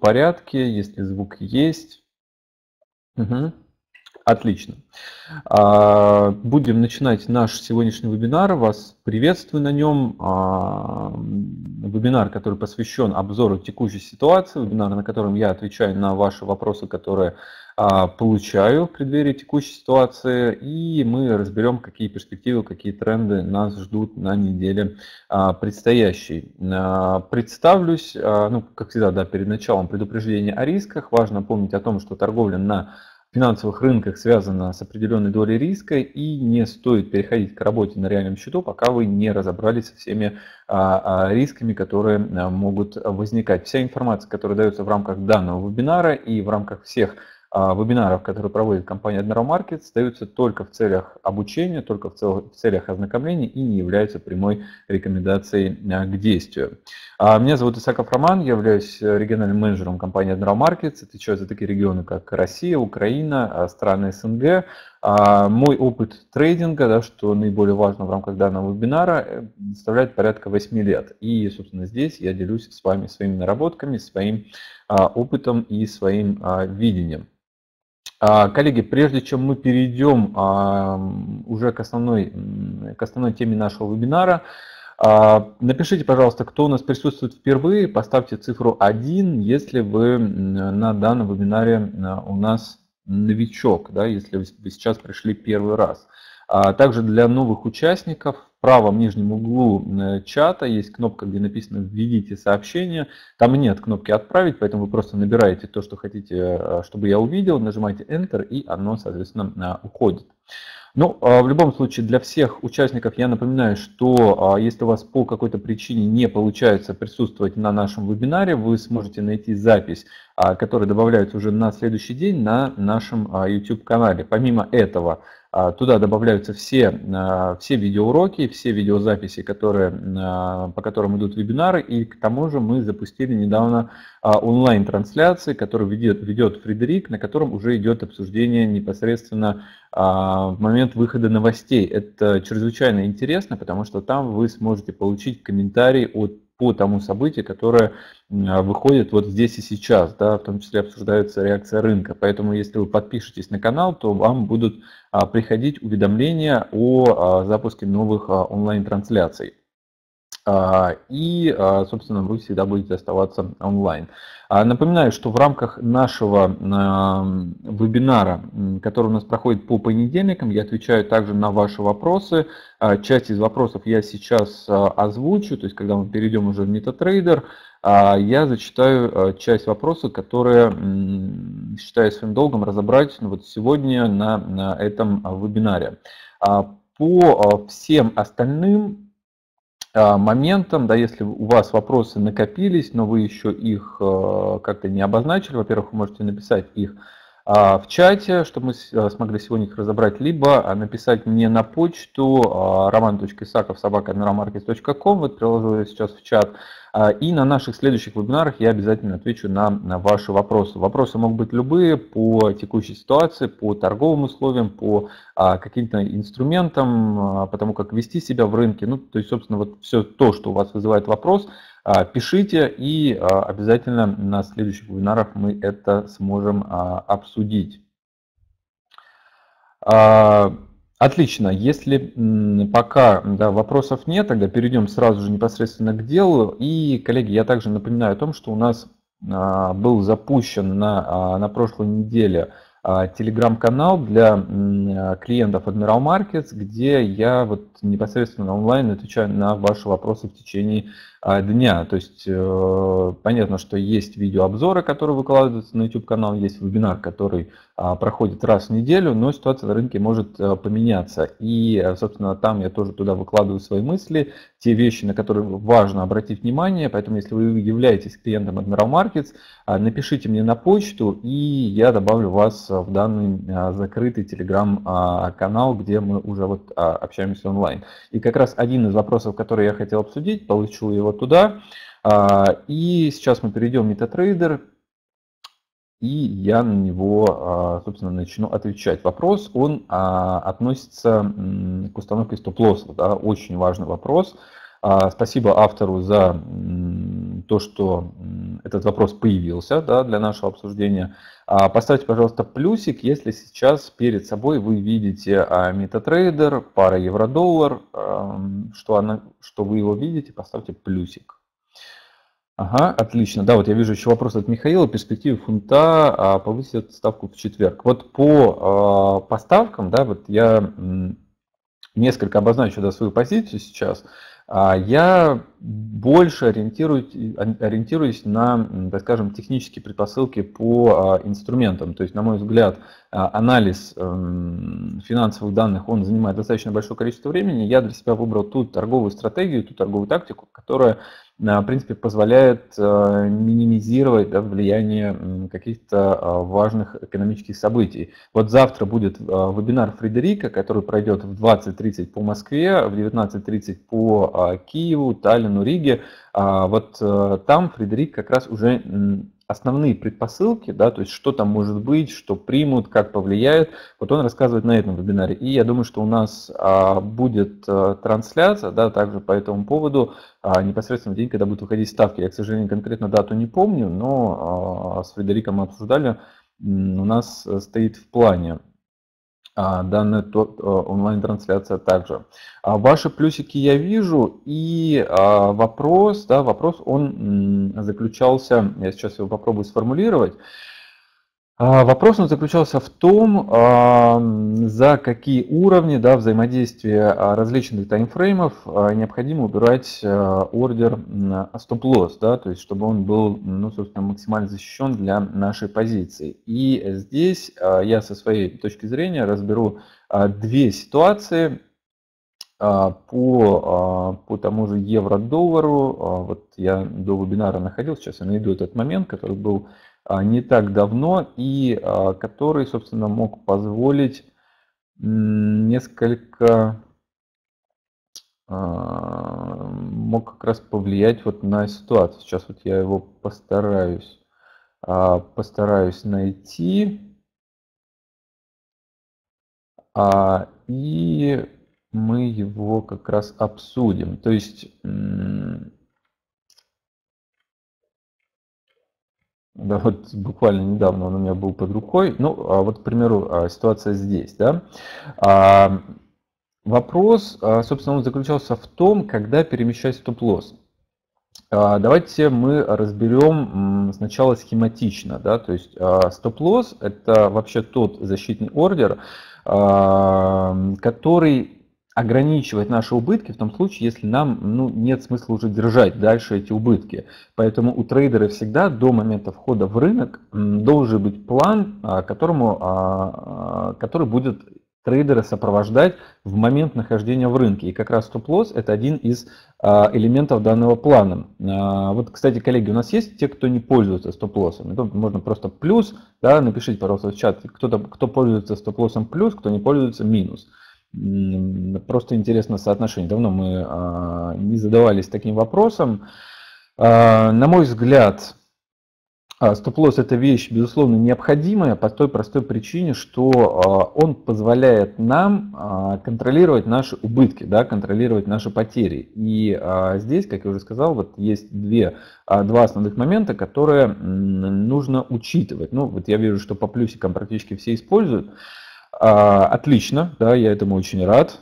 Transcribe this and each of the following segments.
порядке, если звук есть. Угу. Отлично. А, будем начинать наш сегодняшний вебинар. Вас приветствую на нем. А, вебинар, который посвящен обзору текущей ситуации, вебинар, на котором я отвечаю на ваши вопросы, которые а, получаю в преддверии текущей ситуации, и мы разберем, какие перспективы, какие тренды нас ждут на неделе а, предстоящей. А, представлюсь, ну, как всегда, да, перед началом предупреждения о рисках. Важно помнить о том, что торговля на финансовых рынках связана с определенной долей риска и не стоит переходить к работе на реальном счету, пока вы не разобрались со всеми рисками, которые могут возникать. Вся информация, которая дается в рамках данного вебинара и в рамках всех а, вебинаров, которые проводит компания Admiral Markets, остаются только в целях обучения, только в, цел, в целях ознакомления и не являются прямой рекомендацией а, к действию. А Меня зовут Исаков Роман, я являюсь э, региональным менеджером компании Admiral Markets, отвечаю за такие регионы, как Россия, Украина, а, страны СНГ. Мой опыт трейдинга, да, что наиболее важно в рамках данного вебинара, э, составляет порядка 8 лет. И, собственно, здесь я делюсь с вами своими наработками, своим опытом и своим видением. А, коллеги, прежде чем мы перейдем а, уже к основной, к основной теме нашего вебинара, а, напишите, пожалуйста, кто у нас присутствует впервые, поставьте цифру 1, если вы на данном вебинаре у нас новичок, да, если вы сейчас пришли первый раз. Также для новых участников правом нижнем углу э, чата есть кнопка, где написано «Введите сообщение». Там нет кнопки «Отправить», поэтому вы просто набираете то, что хотите, э, чтобы я увидел, нажимаете «Enter», и оно, соответственно, э, уходит. Ну, а в любом случае, для всех участников я напоминаю, что а, если у вас по какой-то причине не получается присутствовать на нашем вебинаре, вы сможете найти запись а, которые добавляются уже на следующий день на нашем а, YouTube-канале. Помимо этого, а, туда добавляются все, все видеоуроки, все видеозаписи, которые, по которым идут вебинары, и к тому же мы запустили недавно онлайн-трансляции, которую ведет, ведет Фредерик, на котором уже идет обсуждение непосредственно в момент выхода новостей. Это чрезвычайно интересно, потому что там вы сможете получить комментарии от по тому событию, которое а, выходит вот здесь и сейчас, да, в том числе обсуждается реакция рынка. Поэтому, если вы подпишетесь на канал, то вам будут а, приходить уведомления о а, запуске новых онлайн-трансляций. А, и, а, собственно, вы всегда будете оставаться онлайн. А, напоминаю, что в рамках нашего вебинара, который у нас проходит по понедельникам, я отвечаю также на ваши вопросы. Часть из вопросов я сейчас озвучу, то есть когда мы перейдем уже в MetaTrader, я зачитаю часть вопросов, которые считаю своим долгом разобрать вот сегодня на этом вебинаре. По всем остальным а, моментом, да, если у вас вопросы накопились, но вы еще их э, как-то не обозначили, во-первых, вы можете написать их а, в чате, чтобы мы э, смогли сегодня их разобрать, либо а, написать мне на почту roman.isakov.sobaka.neuromarkets.com, вот приложу я сейчас в чат, а, и на наших следующих вебинарах я обязательно отвечу на, на ваши вопросы. Вопросы могут быть любые по текущей ситуации, по торговым условиям, по а, каким-то инструментам, а, потому как вести себя в рынке. Ну, то есть, собственно, вот все то, что у вас вызывает вопрос, а, пишите, и а, обязательно на следующих вебинарах мы это сможем а, обсудить. А, Отлично. Если пока да, вопросов нет, тогда перейдем сразу же непосредственно к делу. И, коллеги, я также напоминаю о том, что у нас а, был запущен на, а, на прошлой неделе а, телеграм-канал для а, клиентов Admiral Markets, где я вот непосредственно онлайн отвечаю на ваши вопросы в течение а, дня. То есть э, понятно, что есть видеообзоры, которые выкладываются на YouTube-канал, есть вебинар, который а, проходит раз в неделю, но ситуация на рынке может э, поменяться. И, э, собственно, там я тоже туда выкладываю свои мысли, те вещи, на которые важно обратить внимание. Поэтому, если вы являетесь клиентом Admiral Markets, а, напишите мне на почту, и я добавлю вас в данный закрытый телеграм-канал, где мы уже вот общаемся онлайн онлайн. И как раз один из вопросов, который я хотел обсудить, получил его туда. А, и сейчас мы перейдем в MetaTrader, и я на него, а, собственно, начну отвечать. Вопрос, он а, относится к установке стоп-лосса, да, очень важный вопрос. Спасибо автору за то, что этот вопрос появился да, для нашего обсуждения. А, поставьте, пожалуйста, плюсик, если сейчас перед собой вы видите MetaTrader, а, пара евро-доллар, что, она, что вы его видите, поставьте плюсик. Ага, отлично. Да, вот я вижу еще вопрос от Михаила. Перспективы фунта а, повысят ставку в четверг. Вот по поставкам, да, вот я несколько обозначу да, свою позицию сейчас. А, я больше ориентируюсь, ориентируюсь на, так скажем, технические предпосылки по а, инструментам. То есть, на мой взгляд, а, анализ эм, финансовых данных, он занимает достаточно большое количество времени. Я для себя выбрал ту торговую стратегию, ту торговую тактику, которая Э, в принципе, позволяет э, минимизировать да, влияние каких-то э, важных экономических событий. Вот завтра будет вебинар Фредерика, который пройдет в 20.30 по Москве, в 19.30 по Киеву, Таллину, Риге. А вот там Фредерик как раз уже основные предпосылки, да, то есть что там может быть, что примут, как повлияет, вот он рассказывает на этом вебинаре. И я думаю, что у нас а, будет а, трансляция, да, также по этому поводу, а, непосредственно в день, когда будут выходить ставки. Я, к сожалению, конкретно дату не помню, но а, с Фредериком мы обсуждали, у нас э, стоит в плане а, данная онлайн-трансляция также. А ваши плюсики я вижу, и а, вопрос, да, вопрос, он заключался, я сейчас его попробую сформулировать, а, вопрос он заключался в том, за какие уровни да, взаимодействия а, различных таймфреймов а, необходимо убирать ордер стоп-лосс, да, то есть чтобы он был ну, собственно, максимально защищен для нашей позиции. И здесь я со своей точки зрения разберу две ситуации по, по тому же евро-доллару. Вот я до вебинара находился, сейчас я найду этот момент, который был а, не так давно и а, который, собственно, мог позволить несколько а, мог как раз повлиять вот на ситуацию. Сейчас вот я его постараюсь постараюсь найти. И мы его как раз обсудим. То есть Да, вот буквально недавно он у меня был под рукой. Ну, а вот, к примеру, а, ситуация здесь, да. А, вопрос, собственно, он заключался в том, когда перемещать стоп-лосс. Давайте мы разберем сначала схематично. Да? То есть стоп-лосс – это вообще тот защитный ордер, который ограничивать наши убытки в том случае, если нам ну, нет смысла уже держать дальше эти убытки. Поэтому у трейдера всегда до момента входа в рынок должен быть план, а, которому, а, а, который будет трейдера сопровождать в момент нахождения в рынке. И как раз стоп-лосс – это один из а, элементов данного плана. А, вот, кстати, коллеги, у нас есть те, кто не пользуется стоп-лоссом. Ну, можно просто плюс, да, напишите, пожалуйста, в чат, кто, кто пользуется стоп-лоссом плюс, кто не пользуется минус. Просто интересно соотношение. Давно мы а, не задавались таким вопросом. А, на мой взгляд, а, стоп-лосс – это вещь, безусловно, необходимая по той простой причине, что он позволяет нам контролировать наши убытки, да, контролировать наши потери. И здесь, как я уже сказал, вот есть две, два основных момента, которые нужно учитывать. Ну, вот я вижу, что по плюсикам практически все используют. А, отлично, да, я этому очень рад.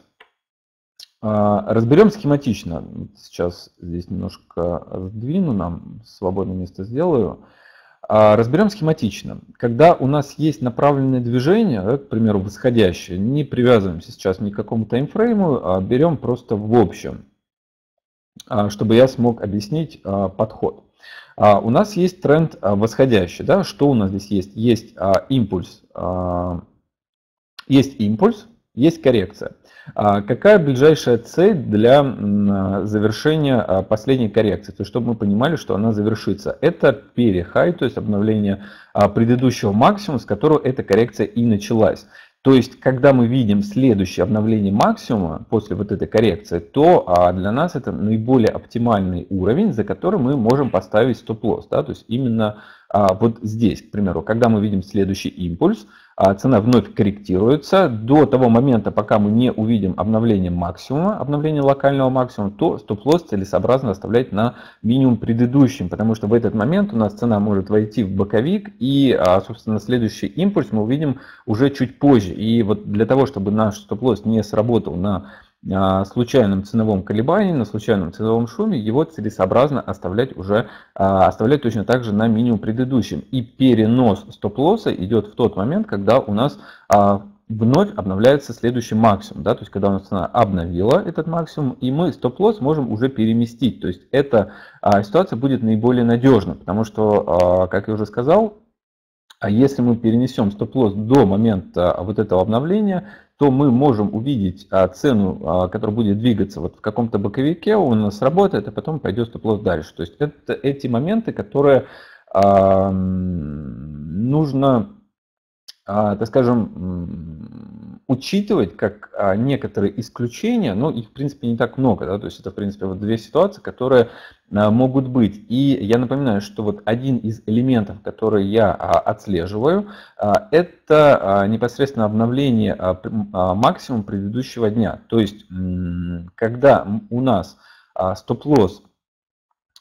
А, разберем схематично. Сейчас здесь немножко сдвину, нам свободное место сделаю. А, разберем схематично. Когда у нас есть направленное движение, да, к примеру, восходящее, не привязываемся сейчас ни к какому таймфрейму, а берем просто в общем, а, чтобы я смог объяснить а, подход. Uh, у нас есть тренд uh, восходящий. Да? Что у нас здесь есть? Есть uh, импульс есть импульс, есть коррекция. А какая ближайшая цель для а, завершения а, последней коррекции? То есть, чтобы мы понимали, что она завершится. Это перехай, то есть обновление предыдущего максимума, с которого эта коррекция и началась. То есть, когда мы видим следующее обновление максимума после вот этой коррекции, то для нас это наиболее оптимальный уровень, за который мы можем поставить стоп-лосс. Да? То есть, именно вот здесь, к примеру, когда мы видим следующий импульс, а цена вновь корректируется до того момента, пока мы не увидим обновление максимума, обновление локального максимума, то стоп-лосс целесообразно оставлять на минимум предыдущем, потому что в этот момент у нас цена может войти в боковик, и, а, собственно, следующий импульс мы увидим уже чуть позже. И вот для того, чтобы наш стоп-лосс не сработал на случайном ценовом колебании, на случайном ценовом шуме, его целесообразно оставлять уже, а, оставлять точно так же на минимум предыдущем. И перенос стоп-лосса идет в тот момент, когда у нас а, вновь обновляется следующий максимум, да, то есть когда у нас цена обновила этот максимум, и мы стоп-лосс можем уже переместить, то есть эта ситуация будет наиболее надежна, потому что, а, как я уже сказал, а если мы перенесем стоп-лосс до момента вот этого обновления, то мы можем увидеть а, цену, а, которая будет двигаться вот в каком-то боковике, он у нас работает, а потом пойдет стоп-лосс дальше. То есть это эти моменты, которые нужно, а, так скажем, учитывать как а, некоторые исключения, но их, в принципе, не так много. Да? То есть это, в принципе, вот две ситуации, которые а, могут быть. И я напоминаю, что вот один из элементов, который я а, отслеживаю, это непосредственно обновление максимум предыдущего дня. То есть, когда у нас стоп-лосс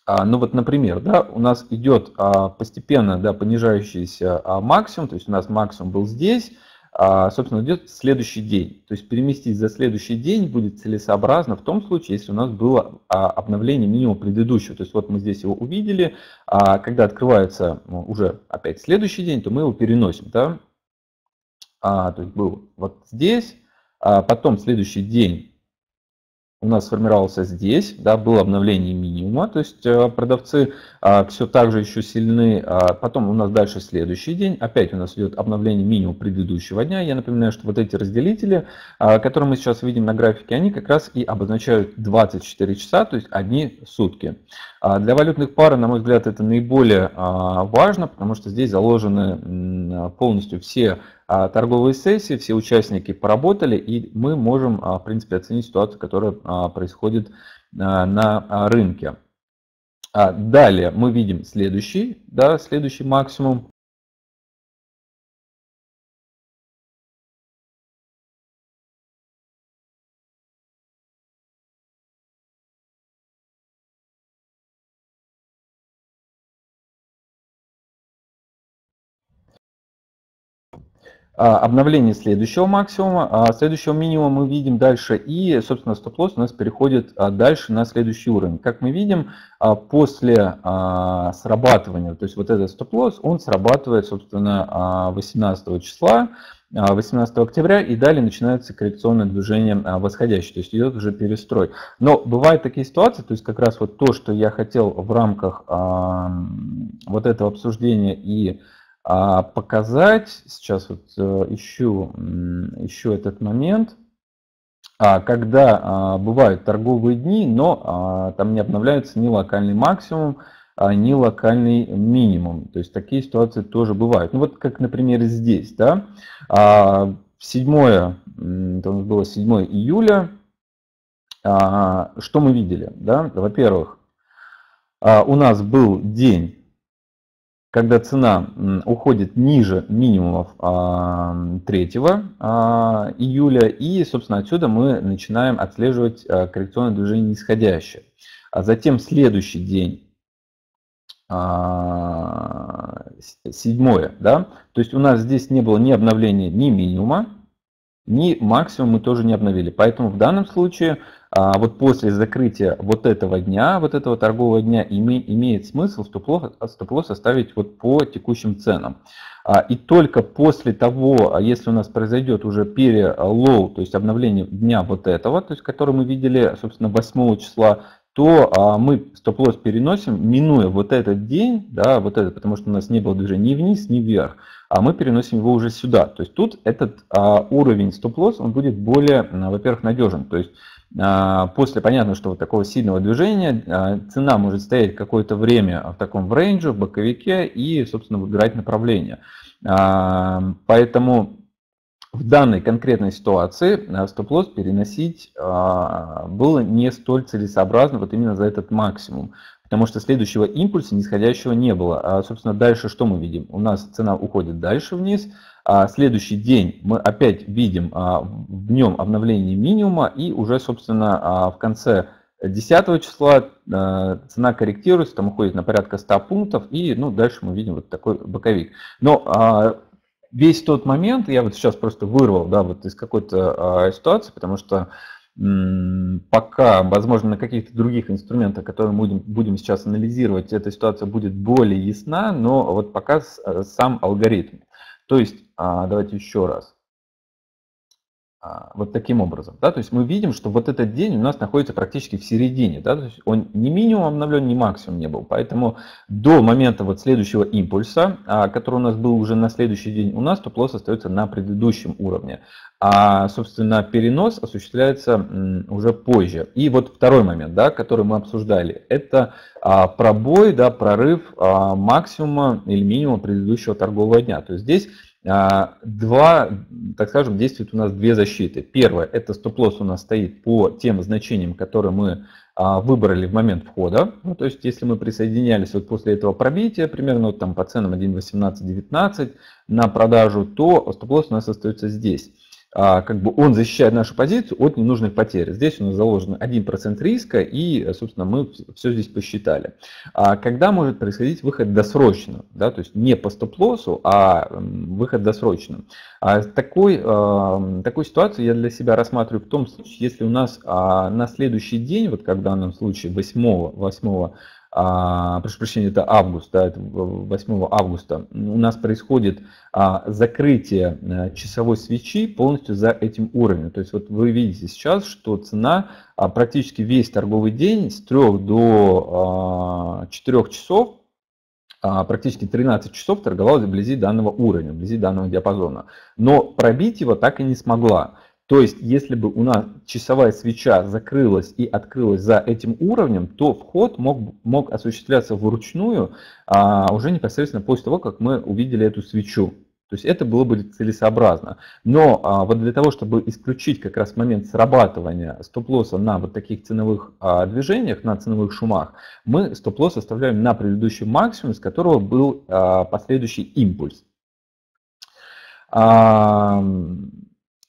ну вот, например, да, у нас идет постепенно да, понижающийся максимум, то есть у нас максимум был здесь, а, собственно, идет следующий день. То есть переместить за следующий день будет целесообразно в том случае, если у нас было а, обновление минимум предыдущего. То есть вот мы здесь его увидели, а когда открывается ну, уже опять следующий день, то мы его переносим. Да? А, то есть был вот здесь, а потом следующий день у нас сформировался здесь, да, было обновление минимума, то есть э, продавцы а, все так же еще сильны. А, потом у нас дальше следующий день, опять у нас идет обновление минимума предыдущего дня. Я напоминаю, что вот эти разделители, а, которые мы сейчас видим на графике, они как раз и обозначают 24 часа, то есть одни сутки. А, для валютных пар, на мой взгляд, это наиболее а, важно, потому что здесь заложены м, полностью все а, торговые сессии, все участники поработали, и мы можем, а, в принципе, оценить ситуацию, которая а, происходит на рынке. Далее мы видим следующий, да, следующий максимум. А, обновление следующего максимума, а следующего минимума мы видим дальше, и, собственно, стоп-лосс у нас переходит а, дальше на следующий уровень. Как мы видим, после срабатывания, то есть вот этот стоп-лосс, он срабатывает, собственно, 18 числа, 18 октября, и далее начинается коррекционное движение восходящее, то есть идет уже перестрой. Но бывают такие ситуации, то есть как раз вот то, что я хотел в рамках вот этого обсуждения и а показать, сейчас вот э, ищу, ищу этот момент, а, когда а, бывают торговые дни, но а, там не обновляется ни локальный максимум, ни локальный минимум. То есть такие ситуации тоже бывают. Ну вот как, например, здесь, да, 7, нас было 7 июля, что мы видели, да, во-первых, у нас был день когда цена уходит ниже минимумов а, 3 а, июля, и, собственно, отсюда мы начинаем отслеживать а, коррекционное движение нисходящее. А затем следующий день, 7, а, да, то есть у нас здесь не было ни обновления, ни минимума, ни максимум мы тоже не обновили. Поэтому в данном случае а, вот после закрытия вот этого дня, вот этого торгового дня, име, имеет смысл стоп-лосс стоп составить вот по текущим ценам. А, и только после того, а, если у нас произойдет уже перелоу, то есть обновление дня вот этого, то есть который мы видели, собственно, 8 числа, то а, мы стоп-лосс переносим, минуя вот этот день, да, вот этот, потому что у нас не было движения ни вниз, ни вверх, а мы переносим его уже сюда. То есть тут этот а, уровень стоп-лосс, он будет более, во-первых, надежен. То есть а, после, понятно, что вот такого сильного движения а, цена может стоять какое-то время в таком в рейнже, в боковике и, собственно, выбирать направление. А, поэтому в данной конкретной ситуации стоп-лосс переносить было не столь целесообразно вот именно за этот максимум потому что следующего импульса нисходящего не было. А, собственно, дальше что мы видим? У нас цена уходит дальше вниз, а, следующий день мы опять видим а, в нем обновление минимума и уже, собственно, а, в конце 10 числа а, цена корректируется, там уходит на порядка 100 пунктов, и ну, дальше мы видим вот такой боковик. Но а, весь тот момент, я вот сейчас просто вырвал да, вот из какой-то а, ситуации, потому что пока, возможно, на каких-то других инструментах, которые мы будем, будем сейчас анализировать, эта ситуация будет более ясна, но вот пока сам алгоритм. То есть, а, давайте еще раз. А, вот таким образом. Да? То есть мы видим, что вот этот день у нас находится практически в середине. Да? То есть он ни минимум обновлен, ни максимум не был. Поэтому до момента вот следующего импульса, а, который у нас был уже на следующий день, у нас топ-лосс остается на предыдущем уровне. А, собственно, перенос осуществляется уже позже. И вот второй момент, да, который мы обсуждали, это а, пробой, да, прорыв максимума или минимума предыдущего торгового дня. То есть здесь а, два, так скажем, действует у нас две защиты. Первое, это стоп-лосс у нас стоит по тем значениям, которые мы а, выбрали в момент входа. Ну, то есть, если мы присоединялись вот после этого пробития, примерно вот там по ценам 1.18.19 на продажу, то стоп-лосс у нас остается здесь. А, как бы он защищает нашу позицию от ненужных потерь. Здесь у нас заложено 1% риска, и, собственно, мы все здесь посчитали. А когда может происходить выход досрочно? Да, то есть не по стоп-лоссу, а выход досрочно. А такой, а, такой ситуацию я для себя рассматриваю в том случае, если у нас а, на следующий день, вот как в данном случае 8, 8 а, прошу прощения, это август, да, 8 августа, у нас происходит а, закрытие а, часовой свечи полностью за этим уровнем. То есть вот вы видите сейчас, что цена а, практически весь торговый день с 3 до а, 4 часов а, практически 13 часов торговалась вблизи данного уровня, вблизи данного диапазона. Но пробить его так и не смогла. То есть, если бы у нас часовая свеча закрылась и открылась за этим уровнем, то вход мог, мог осуществляться вручную а, уже непосредственно после того, как мы увидели эту свечу. То есть это было бы целесообразно. Но а, вот для того, чтобы исключить как раз момент срабатывания стоп-лосса на вот таких ценовых а, движениях, на ценовых шумах, мы стоп-лосс оставляем на предыдущий максимум, с которого был а, последующий импульс. А,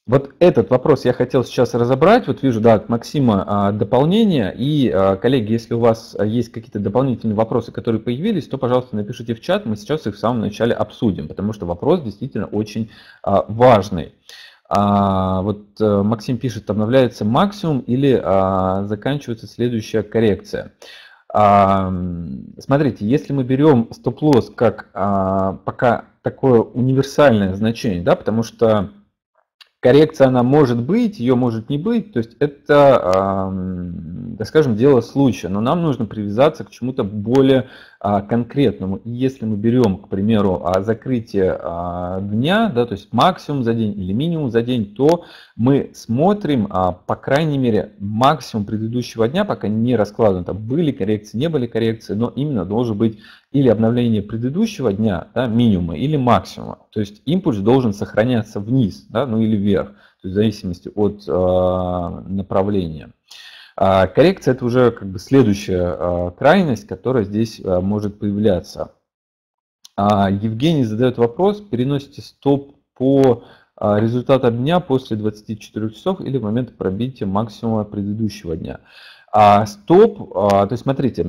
вот этот вопрос я хотел сейчас разобрать. Вот вижу, да, от Максима а, дополнение. И, а, коллеги, если у вас а, есть какие-то дополнительные вопросы, которые появились, то, пожалуйста, напишите в чат. Мы сейчас их в самом начале обсудим, потому что вопрос действительно очень важный. вот э, Максим пишет, обновляется максимум или заканчивается следующая коррекция. смотрите, если мы берем стоп-лосс как пока такое универсальное значение, да, потому что коррекция она может быть, ее может не быть, то есть это, так скажем, дело случая, но нам нужно привязаться к чему-то более а, конкретному. И если мы берем, к примеру, а, закрытие а, дня, да, то есть максимум за день или минимум за день, то мы смотрим, по крайней мере, максимум предыдущего дня, пока не раскладываем, там были коррекции, не были коррекции, но именно должен быть или обновление предыдущего дня, да, минимума, или максимума. То есть импульс должен сохраняться вниз, да, ну или вверх, то есть в зависимости от э, направления. А коррекция это уже как бы следующая а, крайность, которая здесь а, может появляться. Евгений задает вопрос, переносите стоп по а, результатам дня после 24 часов или в момент пробития максимума предыдущего дня. стоп, то есть смотрите,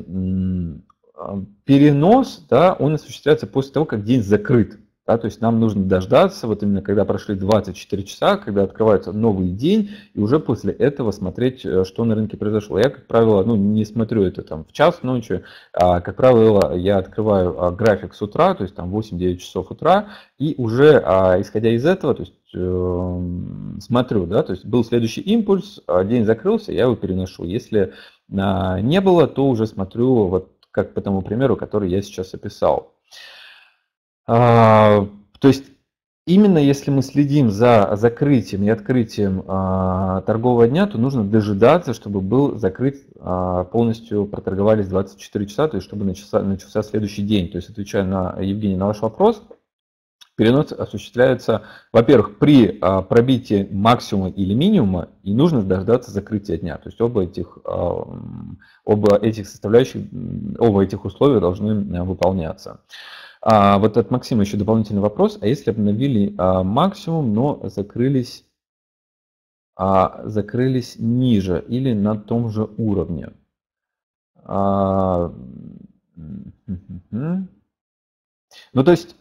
перенос, да, он осуществляется после того, как день закрыт. Да, то есть нам нужно дождаться, вот именно когда прошли 24 часа, когда открывается новый день, и уже после этого смотреть, э, что на рынке произошло. Я, как правило, ну, не смотрю это там в час ночи, а, как правило, я открываю а, график с утра, то есть там 8-9 часов утра, и уже, а, исходя из этого, то есть э, смотрю, да, то есть был следующий импульс, а, день закрылся, я его переношу. Если а, не было, то уже смотрю, вот как по тому примеру, который я сейчас описал. А, то есть именно если мы следим за закрытием и открытием а, торгового дня, то нужно дожидаться, чтобы был закрыт а, полностью, проторговались 24 часа, то есть чтобы начался, начался следующий день. То есть отвечая на Евгений на ваш вопрос, перенос осуществляется, во-первых, при пробитии максимума или минимума, и нужно дождаться закрытия дня. То есть оба этих, оба этих составляющих, оба этих условия должны э, выполняться. А, вот от Максима еще дополнительный вопрос. А если обновили а, максимум, но закрылись, а, закрылись ниже или на том же уровне? А, угу. Ну, то есть,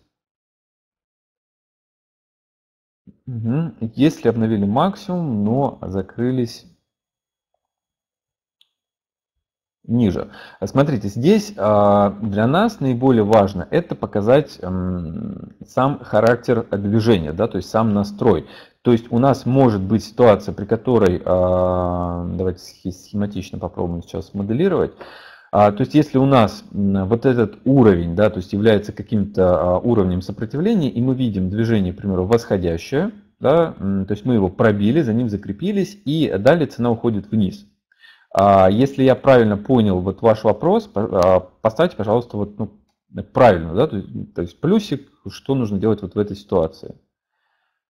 угу. если обновили максимум, но закрылись ниже. Смотрите, здесь а, для нас наиболее важно это показать эм, сам характер движения, да, то есть сам настрой. То есть у нас может быть ситуация, при которой, а, давайте схематично попробуем сейчас моделировать, а, то есть если у нас вот этот уровень, да, то есть является каким-то уровнем сопротивления, и мы видим движение, к примеру, восходящее, да, то есть мы его пробили, за ним закрепились, и далее цена уходит вниз. А, если я правильно понял вот ваш вопрос, а, поставьте, пожалуйста, вот, ну, правильно, да, то, то есть плюсик, что нужно делать вот в этой ситуации.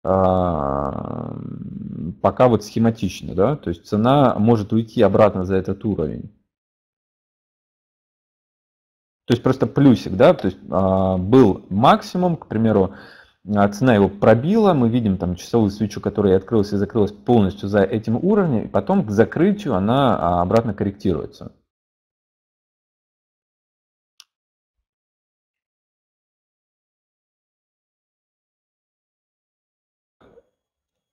А, пока вот схематично, да, то есть цена может уйти обратно за этот уровень. То есть просто плюсик, да, то есть был максимум, к примеру, а, цена его пробила, мы видим там часовую свечу, которая открылась и закрылась полностью за этим уровнем, и потом к закрытию она а, обратно корректируется.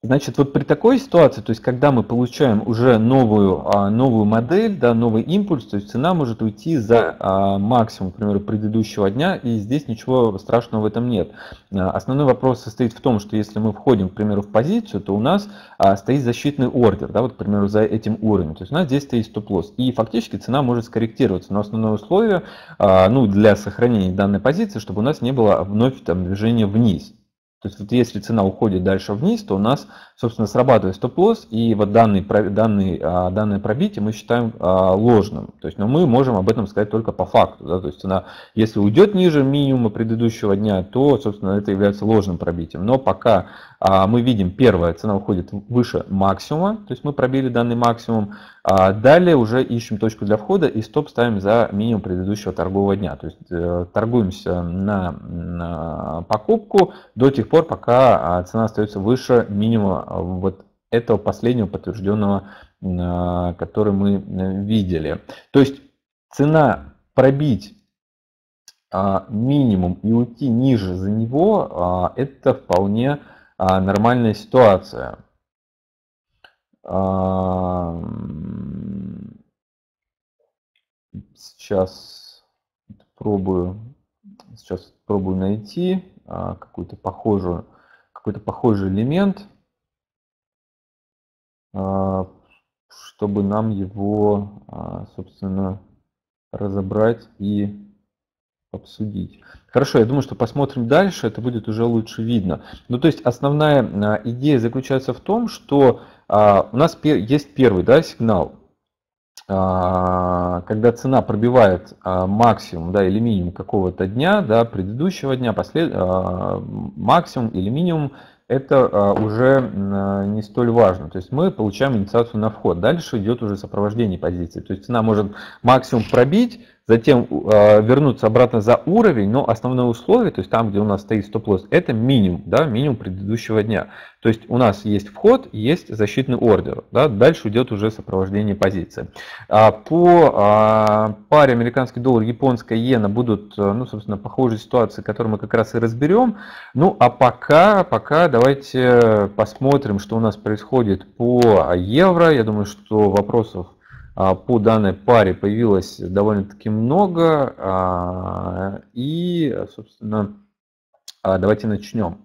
Значит, вот при такой ситуации, то есть когда мы получаем уже новую, а, новую модель, да, новый импульс, то есть цена может уйти за а, максимум, к примеру, предыдущего дня, и здесь ничего страшного в этом нет. А, основной вопрос состоит в том, что если мы входим, к примеру, в позицию, то у нас стоит защитный ордер, да, вот, к примеру, за этим уровнем. То есть у нас здесь стоит стоп-лосс, и фактически цена может скорректироваться. Но основное условие ну, для сохранения данной позиции, чтобы у нас не было вновь там, движения вниз. То есть вот если цена уходит дальше вниз, то у нас, собственно, срабатывает стоп-лосс, и вот данный, данный, а, данное пробитие мы считаем а, ложным. То есть, но мы можем об этом сказать только по факту. Да? То есть цена, если уйдет ниже минимума предыдущего дня, то, собственно, это является ложным пробитием. Но пока а, мы видим, первое, цена уходит выше максимума, то есть мы пробили данный максимум. А, далее уже ищем точку для входа и стоп ставим за минимум предыдущего торгового дня. То есть э, торгуемся на покупку до тех пор, пока а, цена остается выше минимума вот этого последнего подтвержденного, который мы э, видели. То есть цена пробить минимум и уйти ниже за него, это вполне а, нормальная ситуация. сейчас пробую, сейчас пробую найти а, какую-то похожую, какой-то похожий элемент, а, чтобы нам его, а, собственно, разобрать и обсудить. Хорошо, я думаю, что посмотрим дальше, это будет уже лучше видно. Ну, то есть основная а, идея заключается в том, что а, у нас пер, есть первый да, сигнал, а, когда цена пробивает а, максимум да, или минимум какого-то дня, да, предыдущего дня, послед... а, максимум или минимум, это а, уже а, не столь важно. То есть мы получаем инициацию на вход. Дальше идет уже сопровождение позиции. То есть цена может максимум пробить, затем э, вернуться обратно за уровень, но основное условие, то есть там, где у нас стоит стоп-лосс, это минимум, да, минимум предыдущего дня. То есть у нас есть вход, есть защитный ордер, да, дальше идет уже сопровождение позиции. А по а, паре американский доллар, японская иена будут, э, ну, собственно, похожие ситуации, которые мы как раз и разберем. Ну, а пока, пока давайте посмотрим, что у нас происходит по евро. Я думаю, что вопросов а, по данной паре появилось довольно-таки много. А, и, собственно, а, давайте начнем.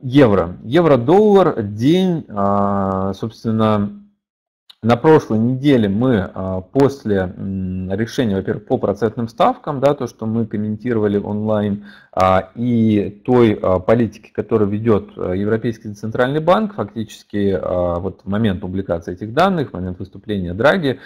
Евро. Евро-доллар день, собственно, на прошлой неделе мы а, после решения, во-первых, по процентным ставкам, да, то, что мы комментировали онлайн, а, и той а, политики, которую ведет э, Европейский центральный банк, фактически вот в момент публикации этих данных, в момент выступления Драги,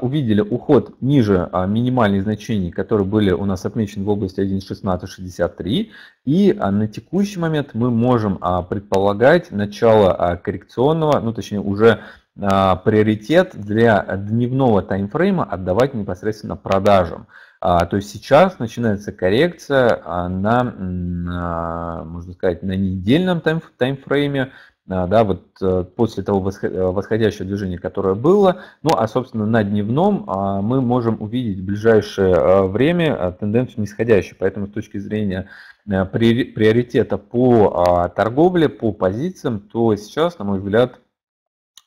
увидели уход ниже минимальных значений, которые были у нас отмечены в области 1.1663, и на текущий момент мы можем предполагать начало коррекционного, ну точнее уже а, приоритет для дневного таймфрейма отдавать непосредственно продажам. А, то есть сейчас начинается коррекция а, на, на можно сказать, на недельном тайм, таймфрейме, да, вот э, после того э, восходящего движения, которое было. Ну, а, собственно, на дневном мы можем увидеть в ближайшее э, время тенденцию нисходящую. Поэтому с точки зрения приоритета по торговле, по позициям, то сейчас, на мой взгляд,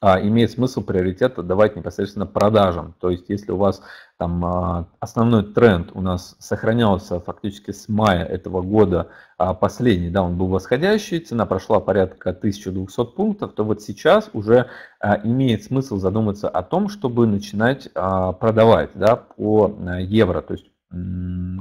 а, имеет смысл приоритет отдавать непосредственно продажам. То есть, если у вас там а, основной тренд у нас сохранялся фактически с мая этого года, а, последний, да, он был восходящий, цена прошла порядка 1200 пунктов, то вот сейчас уже имеет смысл задуматься о том, чтобы начинать продавать да, по евро. То есть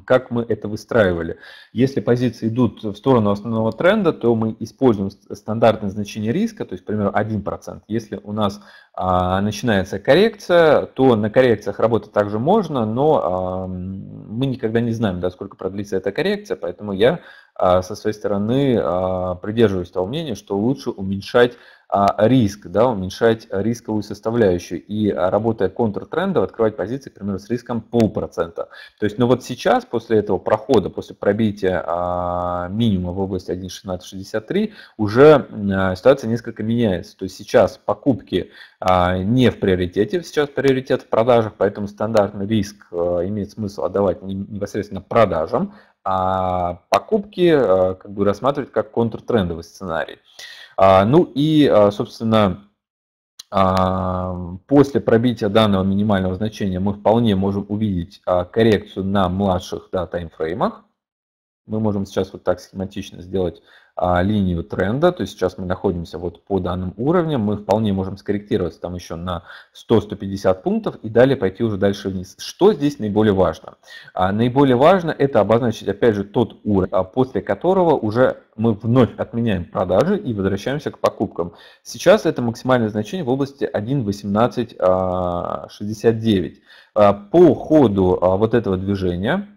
как мы это выстраивали. Если позиции идут в сторону основного тренда, то мы используем стандартное значение риска, то есть, к примеру, 1%. Если у нас а, начинается коррекция, то на коррекциях работать также можно, но а, мы никогда не знаем, да, сколько продлится эта коррекция, поэтому я а, со своей стороны а, придерживаюсь того мнения, что лучше уменьшать а, риск, да, уменьшать рисковую составляющую и а, работая контртрендом, открывать позиции, к примеру, с риском полпроцента. То есть, ну вот сейчас, после этого прохода, после пробития а, минимума в области 1.1663, уже а, ситуация несколько меняется. То есть сейчас покупки а, не в приоритете, сейчас приоритет в продажах, поэтому стандартный риск а, имеет смысл отдавать непосредственно продажам, а покупки а, как бы рассматривать как контртрендовый сценарий. А, ну и, а, собственно, а, после пробития данного минимального значения мы вполне можем увидеть коррекцию на младших да, таймфреймах. Мы можем сейчас вот так схематично сделать а, линию тренда, то есть сейчас мы находимся вот по данным уровням, мы вполне можем скорректироваться там еще на 100-150 пунктов и далее пойти уже дальше вниз. Что здесь наиболее важно? А, наиболее важно это обозначить опять же тот уровень, а, после которого уже мы вновь отменяем продажи и возвращаемся к покупкам. Сейчас это максимальное значение в области 1.1869. По ходу вот этого движения,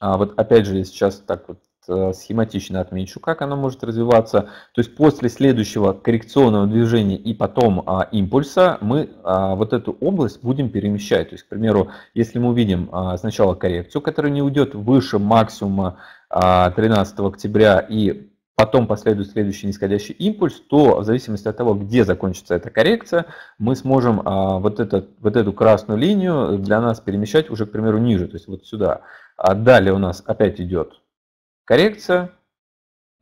вот опять же, я сейчас так вот Э, схематично отмечу, как оно может развиваться. То есть после следующего коррекционного движения и потом а, импульса мы а, вот эту область будем перемещать. То есть, к примеру, если мы увидим а, сначала коррекцию, которая не уйдет выше максимума а, 13 октября и потом последует следующий нисходящий импульс, то в зависимости от того, где закончится эта коррекция, мы сможем а, вот, этот, вот эту красную линию для нас перемещать уже, к примеру, ниже, то есть вот сюда. А далее у нас опять идет коррекция.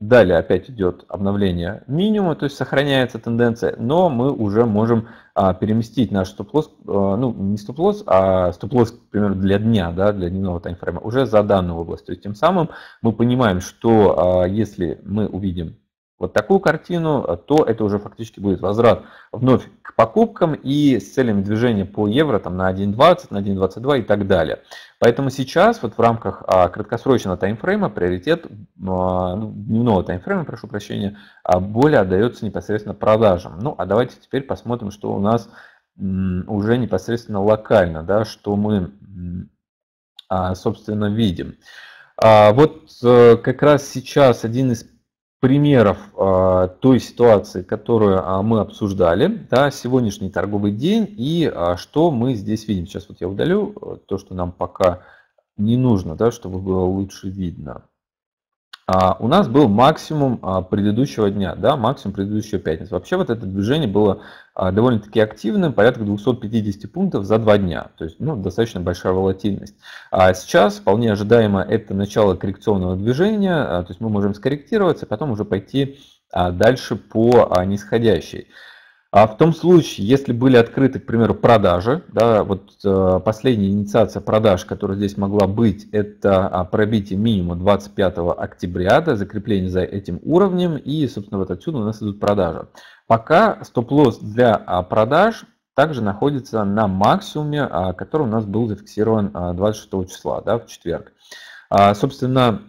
Далее опять идет обновление минимума, то есть сохраняется тенденция, но мы уже можем а, переместить наш стоп-лосс, а, ну не стоп-лосс, а стоп-лосс, к примеру, для дня, да, для дневного таймфрейма, уже за данную область. То есть тем самым мы понимаем, что а, если мы увидим вот такую картину, а то это уже фактически будет возврат вновь к покупкам и с целями движения по евро там, на 1.20, на 1.22 и так далее. Поэтому сейчас вот в рамках а, краткосрочного таймфрейма приоритет, а, ну, дневного таймфрейма, прошу прощения, а, более отдается непосредственно продажам. Ну а давайте теперь посмотрим, что у нас м, уже непосредственно локально, да, что мы, м, а, собственно, видим. А, вот а, как раз сейчас один из примеров э, той ситуации, которую э, мы обсуждали, да, сегодняшний торговый день и э, что мы здесь видим. Сейчас вот я удалю э, то, что нам пока не нужно, да, чтобы было лучше видно. А, у нас был максимум а, предыдущего дня, да, максимум предыдущего пятницы. Вообще вот это движение было а, довольно-таки активным, порядка 250 пунктов за два дня, то есть ну, достаточно большая волатильность. А сейчас вполне ожидаемо это начало коррекционного движения, то есть мы можем скорректироваться, потом уже пойти дальше по нисходящей. А в том случае, если были открыты, к примеру, продажи, да, вот э, последняя инициация продаж, которая здесь могла быть, это а, пробитие минимума 25 октября, да, закрепление за этим уровнем, и, собственно, вот отсюда у нас идут продажи. Пока стоп-лосс для а, продаж также находится на максимуме, а, который у нас был зафиксирован 26 числа, да, в четверг. Собственно,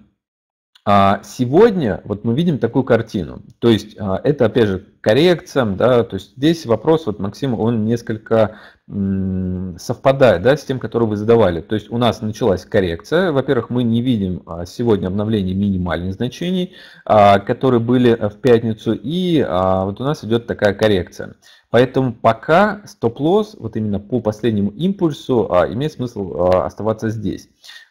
а Сегодня вот мы видим такую картину. То есть а, это, опять же, коррекция. Да, то есть здесь вопрос, вот Максим, он несколько совпадает да, с тем, который вы задавали. То есть у нас началась коррекция. Во-первых, мы не видим а, сегодня обновления минимальных значений, а, которые были э, в пятницу. И вот у нас идет такая коррекция. Поэтому пока стоп-лосс, вот именно по последнему импульсу, имеет смысл оставаться здесь.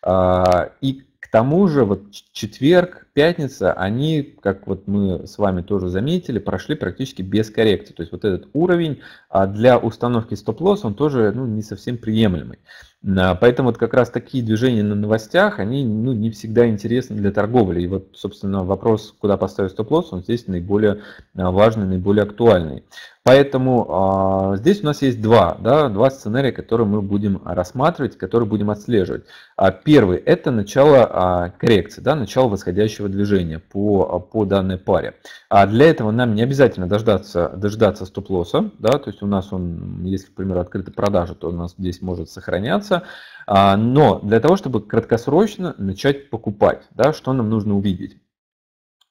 И тому же вот четверг пятница, они, как вот мы с вами тоже заметили, прошли практически без коррекции. То есть вот этот уровень а, для установки стоп-лосс, он тоже ну, не совсем приемлемый. А, поэтому вот как раз такие движения на новостях, они ну, не всегда интересны для торговли. И вот, собственно, вопрос, куда поставить стоп-лосс, он здесь наиболее а, важный, наиболее актуальный. Поэтому а, здесь у нас есть два, да, два сценария, которые мы будем рассматривать, которые будем отслеживать. А, первый – это начало а, коррекции, да, начало восходящего следующего движения по, а, по данной паре. А для этого нам не обязательно дождаться, дождаться стоп-лосса, да, то есть у нас он, если, к примеру, открыта продажа, то у нас здесь может сохраняться, а, но для того, чтобы краткосрочно начать покупать, да, что нам нужно увидеть?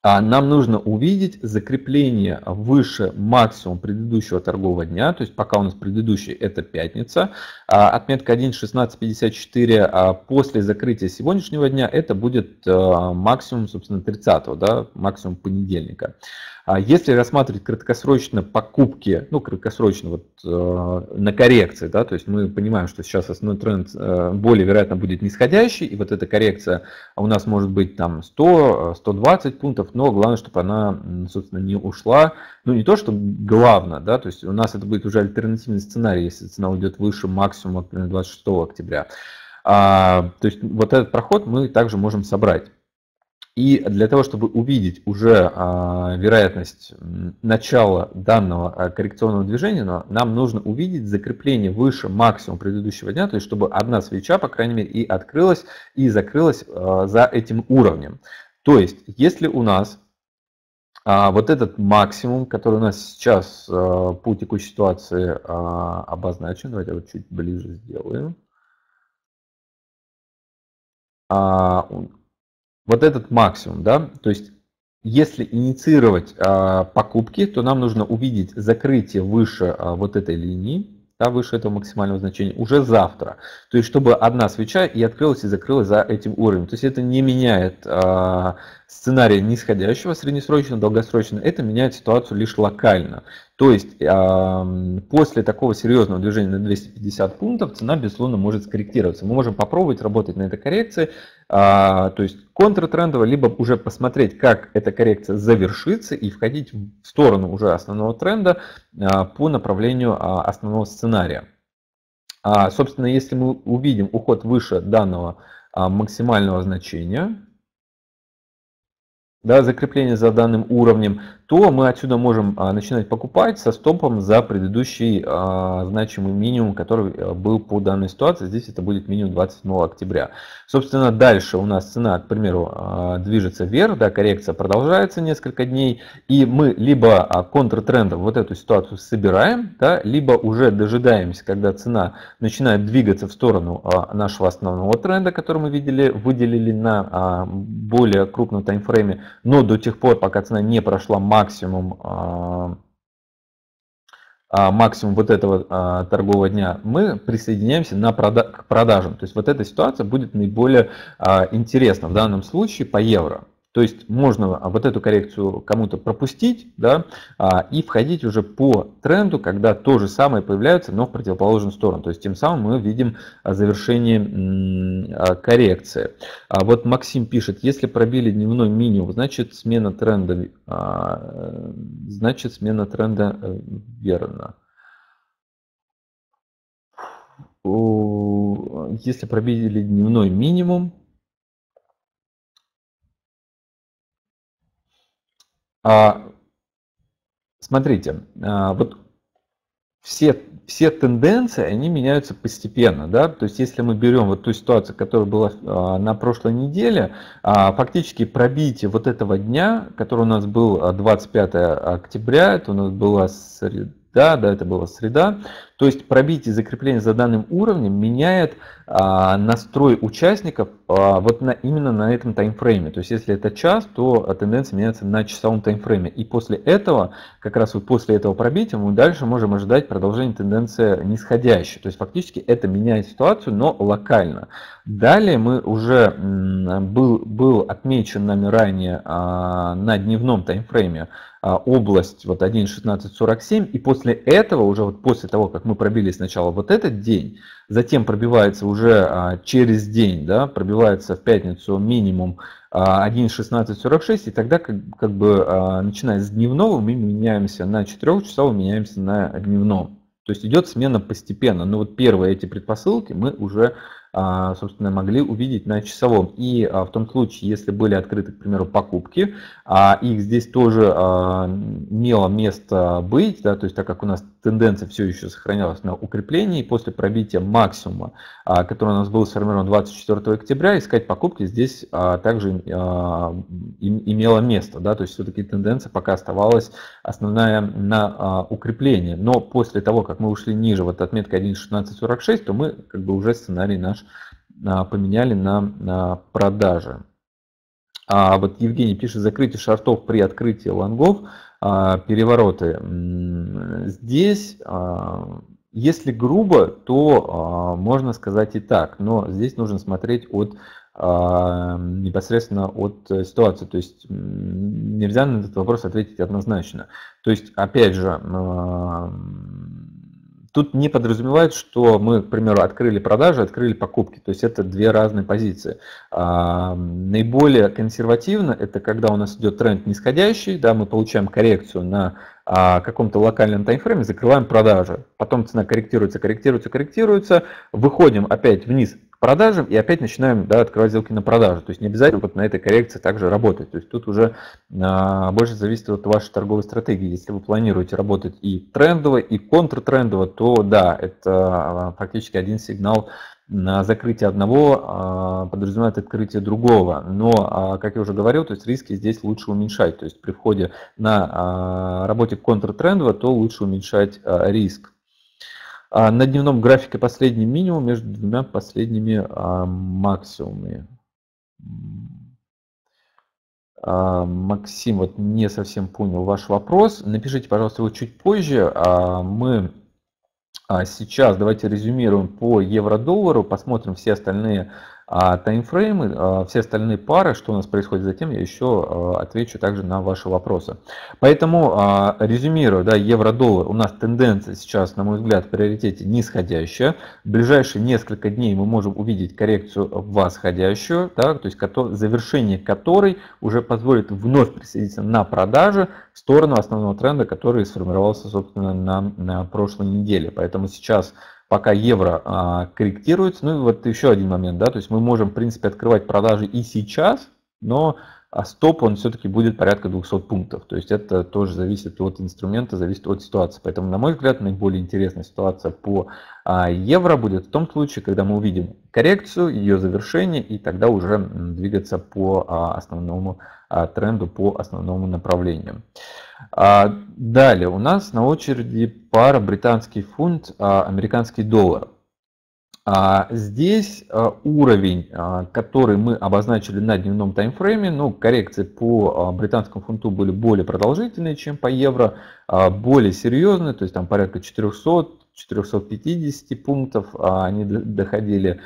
А нам нужно увидеть закрепление выше максимум предыдущего торгового дня, то есть пока у нас предыдущий это пятница, а отметка 1.1654 а после закрытия сегодняшнего дня это будет максимум, собственно, 30 да, максимум понедельника. А если рассматривать краткосрочно покупки, ну, краткосрочно вот э, на коррекции, да, то есть мы понимаем, что сейчас основной тренд э, более вероятно будет нисходящий, и вот эта коррекция а у нас может быть там 100-120 э, пунктов, но главное, чтобы она, собственно, не ушла. Ну, не то, что главное, да, то есть у нас это будет уже альтернативный сценарий, если цена уйдет выше максимума, 26 октября. А, то есть вот этот проход мы также можем собрать. И для того, чтобы увидеть уже э, вероятность начала данного а, коррекционного движения, но нам нужно увидеть закрепление выше максимума предыдущего дня, то есть чтобы одна свеча, по крайней мере, и открылась, и закрылась э, за этим уровнем. То есть, если у нас а, вот этот максимум, который у нас сейчас а, по текущей ситуации а, обозначен, давайте его чуть ближе сделаем вот этот максимум, да, то есть если инициировать а, покупки, то нам нужно увидеть закрытие выше а, вот этой линии, да, выше этого максимального значения, уже завтра. То есть, чтобы одна свеча и открылась, и закрылась за этим уровнем. То есть, это не меняет а, сценарий нисходящего, среднесрочно, долгосрочно. Это меняет ситуацию лишь локально. То есть после такого серьезного движения на 250 пунктов цена, безусловно, может скорректироваться. Мы можем попробовать работать на этой коррекции, а, то есть контртрендово, либо уже посмотреть, как эта коррекция завершится и входить в сторону уже основного тренда а, по направлению а, основного сценария. Собственно, если мы увидим уход выше данного максимального значения, да, закрепление за данным уровнем, то мы отсюда можем а, начинать покупать со стопом за предыдущий а, значимый минимум, который э, был по данной ситуации. Здесь это будет минимум 27 октября. Собственно, дальше у нас цена, к примеру, а, движется вверх, да, коррекция продолжается несколько дней, и мы либо а, контртрендом вот эту ситуацию собираем, да, либо уже дожидаемся, когда цена начинает двигаться в сторону нашего основного тренда, который мы видели, выделили на более крупном таймфрейме, но до тех пор, пока цена не прошла максимум, а, а, максимум вот этого а, торгового дня, мы присоединяемся на прода к продажам. То есть вот эта ситуация будет наиболее интересна в данном случае по евро. То есть можно вот эту коррекцию кому-то пропустить да, а, и входить уже по тренду, когда то же самое появляется, но в противоположную сторону. То есть тем самым мы видим завершение а, коррекции. А вот Максим пишет, если пробили дневной минимум, значит смена тренда, а, значит смена тренда э, верна. Если пробили дневной минимум, А, смотрите, а, вот все, все тенденции, они меняются постепенно. Да? То есть, если мы берем вот ту ситуацию, которая была а, на прошлой неделе, а, фактически пробитие вот этого дня, который у нас был 25 а, октября, это у нас была среда, да, да, это была среда. То есть пробитие закрепления за данным уровнем меняет а, настрой участников а, вот на, именно на этом таймфрейме. То есть если это час, то а, тенденция меняется на часовом таймфрейме. И после этого, как раз вот после этого пробития, мы дальше можем ожидать продолжение тенденции нисходящей. То есть фактически это меняет ситуацию, но локально. Далее мы уже был, был отмечен нами ранее а, на дневном таймфрейме а, область вот 1.1647, и после этого, уже вот после того, как мы пробили сначала вот этот день, затем пробивается уже а, через день, да, пробивается в пятницу минимум 1.1646, а, и тогда как, как бы начиная с дневного мы меняемся на 4 часов, меняемся на дневном. То есть идет смена постепенно, но вот первые эти предпосылки мы уже а, собственно, могли увидеть на часовом. И а, в том случае, если были открыты, к примеру, покупки, а, их здесь тоже имело место быть, да, то есть так как у нас тенденция все еще сохранялась на укреплении, после пробития максимума, который у нас был сформирован 24 октября, искать покупки здесь также имело место, да, то есть все-таки тенденция пока оставалась основная на укрепление, но после того, как мы ушли ниже вот отметки 1.1646, то мы как бы уже сценарий наш наш а, поменяли на продажи. А вот Евгений пишет, закрытие шартов при открытии лонгов, а, перевороты. Здесь, а, если грубо, то можно сказать и так, но здесь нужно смотреть от непосредственно от э, ситуации. То есть нельзя на этот вопрос ответить однозначно. То есть, опять же, тут не подразумевает, что мы, к примеру, открыли продажи, открыли покупки. То есть это две разные позиции. А, наиболее консервативно это когда у нас идет тренд нисходящий, да, мы получаем коррекцию на а, каком-то локальном таймфрейме, закрываем продажи. Потом цена корректируется, корректируется, корректируется, выходим опять вниз, продажам и опять начинаем да, открывать сделки на продажу. То есть не обязательно вот на этой коррекции также работать. То есть тут уже а, больше зависит от вашей торговой стратегии. Если вы планируете работать и трендово, и контртрендово, то да, это а, практически один сигнал на закрытие одного а, подразумевает открытие другого. Но, а, как я уже говорил, то есть риски здесь лучше уменьшать. То есть при входе на работе контртрендово, то лучше уменьшать риск. А, на дневном графике последний минимум между двумя последними а, максимумами. А, Максим, вот не совсем понял ваш вопрос. Напишите, пожалуйста, его чуть позже. Мы сейчас давайте резюмируем по евро-доллару, посмотрим все остальные а таймфреймы, а, все остальные пары, что у нас происходит затем, я еще а, отвечу также на ваши вопросы. Поэтому, а, резюмирую, да, евро-доллар, у нас тенденция сейчас, на мой взгляд, в приоритете нисходящая. В ближайшие несколько дней мы можем увидеть коррекцию восходящую, да, то есть завершение которой уже позволит вновь присоединиться на продажи в сторону основного тренда, который сформировался, собственно, на, на прошлой неделе. Поэтому сейчас пока евро а, корректируется. Ну и вот еще один момент, да, то есть мы можем, в принципе, открывать продажи и сейчас, но а стоп, он все-таки будет порядка 200 пунктов. То есть это тоже зависит от инструмента, зависит от ситуации. Поэтому, на мой взгляд, наиболее интересная ситуация по а, евро будет в том случае, когда мы увидим коррекцию, ее завершение, и тогда уже двигаться по а, основному а, тренду, по основному направлению. Далее у нас на очереди пара британский фунт, американский доллар. А, здесь а, уровень, а, который мы обозначили на дневном таймфрейме, ну, коррекции по британскому фунту были более продолжительные, чем по евро, более серьезные, то есть там порядка 400, 450 пунктов они доходили.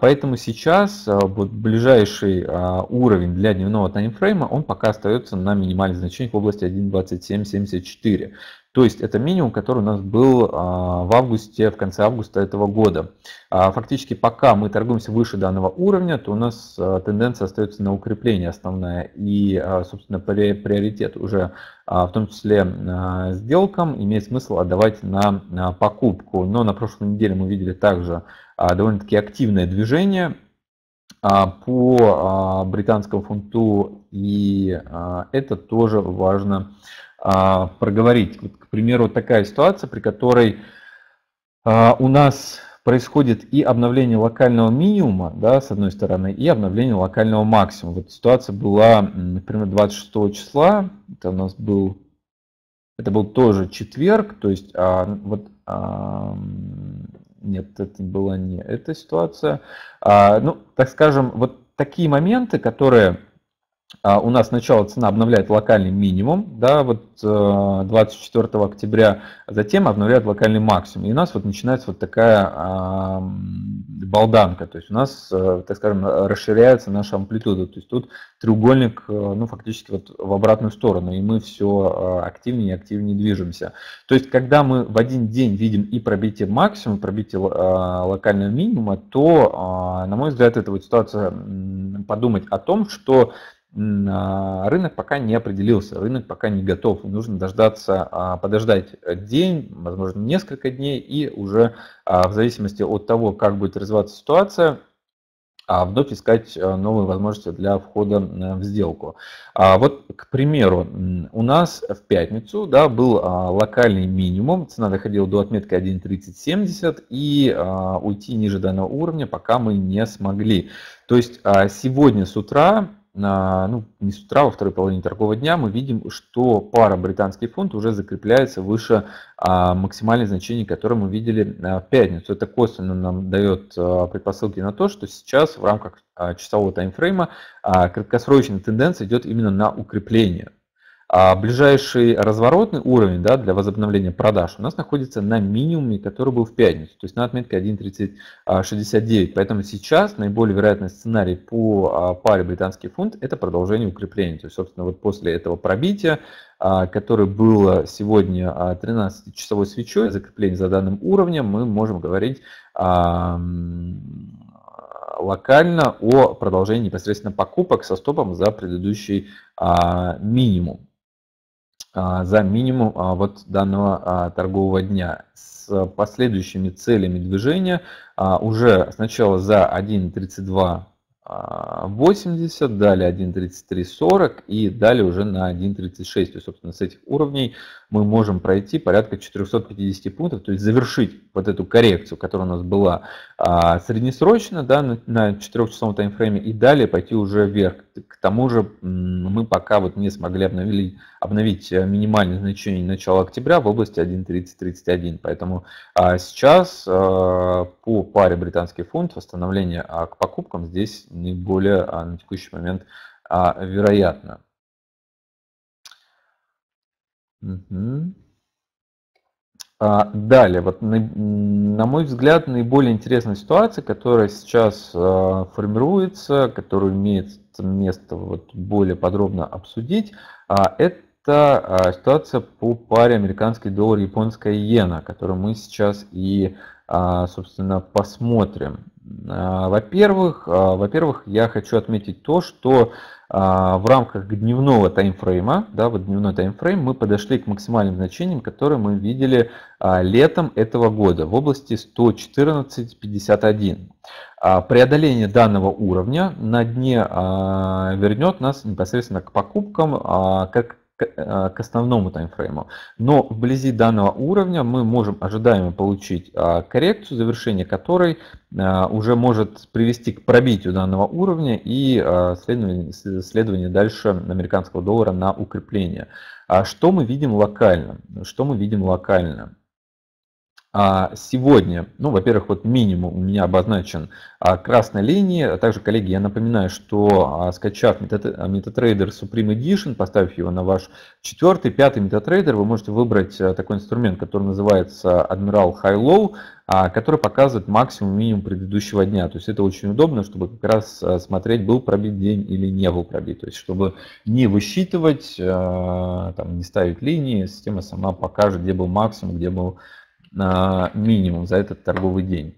Поэтому сейчас вот ближайший уровень для дневного таймфрейма, он пока остается на минимальном значении в области 1.2774. То есть это минимум, который у нас был а, в августе, в конце августа этого года. А, фактически пока мы торгуемся выше данного уровня, то у нас а, тенденция остается на укрепление основная. И, собственно, приоритет уже в том числе сделкам имеет смысл отдавать на покупку. Но на прошлой неделе мы видели также довольно-таки активное движение по британскому фунту, и это тоже важно а, проговорить. Вот, к примеру, такая ситуация, при которой а, у нас происходит и обновление локального минимума, да, с одной стороны, и обновление локального максимума. Вот ситуация была, например, 26 числа, это у нас был, это был тоже четверг, то есть, а, вот, а, нет, это была не эта ситуация. А, ну, так скажем, вот такие моменты, которые а, у нас сначала цена обновляет локальный минимум, да, вот 24 э, октября, а затем обновляет локальный максимум. И у нас вот начинается вот такая а, болданка, то есть у нас, э, так скажем, расширяется наша амплитуда, то есть тут треугольник, э, ну, фактически вот в обратную сторону, и мы все активнее и активнее движемся. То есть когда мы в один день видим и пробитие максимума, пробитие локального минимума, то, на мой взгляд, это вот ситуация подумать о том, что а, рынок пока не определился, рынок пока не готов. Нужно дождаться, а, подождать день, возможно, несколько дней, и уже а, в зависимости от того, как будет развиваться ситуация, вновь искать э, новые возможности для входа в сделку. Вот, к примеру, у нас в пятницу да, был локальный минимум, цена доходила до отметки 1.3070 и уйти ниже данного уровня пока мы не смогли. То есть сегодня с утра ну, не с утра, во второй половине торгового дня мы видим, что пара британский фунт уже закрепляется выше а, максимальных значений, которые мы видели а, в пятницу. Это косвенно нам дает а, предпосылки на то, что сейчас в рамках а, часового таймфрейма а, краткосрочная тенденция идет именно на укрепление. А ближайший разворотный уровень да, для возобновления продаж у нас находится на минимуме, который был в пятницу, то есть на отметке 1.3069. Поэтому сейчас наиболее вероятный сценарий по а, паре британский фунт – это продолжение укрепления. То есть, собственно, вот после этого пробития, а, которое было сегодня 13-часовой а, свечой, закрепление за данным уровнем, мы можем говорить локально о продолжении непосредственно покупок со стопом за предыдущий а, минимум. А, за минимум а, вот данного а, торгового дня с последующими целями движения уже сначала за 1.3280, далее 1.3340 и далее уже на 1.36. То есть, собственно, с этих уровней мы можем пройти порядка 450 пунктов, то есть завершить вот эту коррекцию, которая у нас была среднесрочно да, на 4-часовом таймфрейме и далее пойти уже вверх. К тому же мы пока вот не смогли обновили, обновить э, минимальное значение начала октября в области 1.3031. Поэтому а, сейчас э, по паре британский фунт восстановление а, к покупкам здесь наиболее а, на текущий момент вероятно. Угу. А, далее, вот на, на мой взгляд, наиболее интересная ситуация, которая сейчас э, формируется, которую имеет место вот более подробно обсудить, э, это э, ситуация по паре американский доллар японская иена, которую мы сейчас и, собственно, посмотрим. А, во-первых, а, во-первых, я хочу отметить то, что а, в рамках дневного таймфрейма, да, вот дневной таймфрейм, мы подошли к максимальным значениям, которые мы видели летом этого года в области 114.51. Преодоление данного уровня на дне вернет нас непосредственно к покупкам, как Э, к основному таймфрейму. Но вблизи данного уровня мы можем ожидаемо получить а, коррекцию, завершение которой э, уже может привести к пробитию данного уровня и а, следование дальше американского доллара на укрепление. А что мы видим локально? Что мы видим локально? А, сегодня, ну, во-первых, вот минимум у меня обозначен а, красной линией. А также, коллеги, я напоминаю, что скачав MetaTrader Supreme Edition, поставив его на ваш четвертый, пятый MetaTrader, вы можете выбрать э, такой инструмент, который называется Admiral High Low, который показывает максимум минимум предыдущего дня. То есть это очень удобно, чтобы как раз э, смотреть, был пробит день или не был пробит. То есть чтобы не высчитывать, э, там, не ставить линии, система сама покажет, где был максимум, где был минимум за этот торговый день.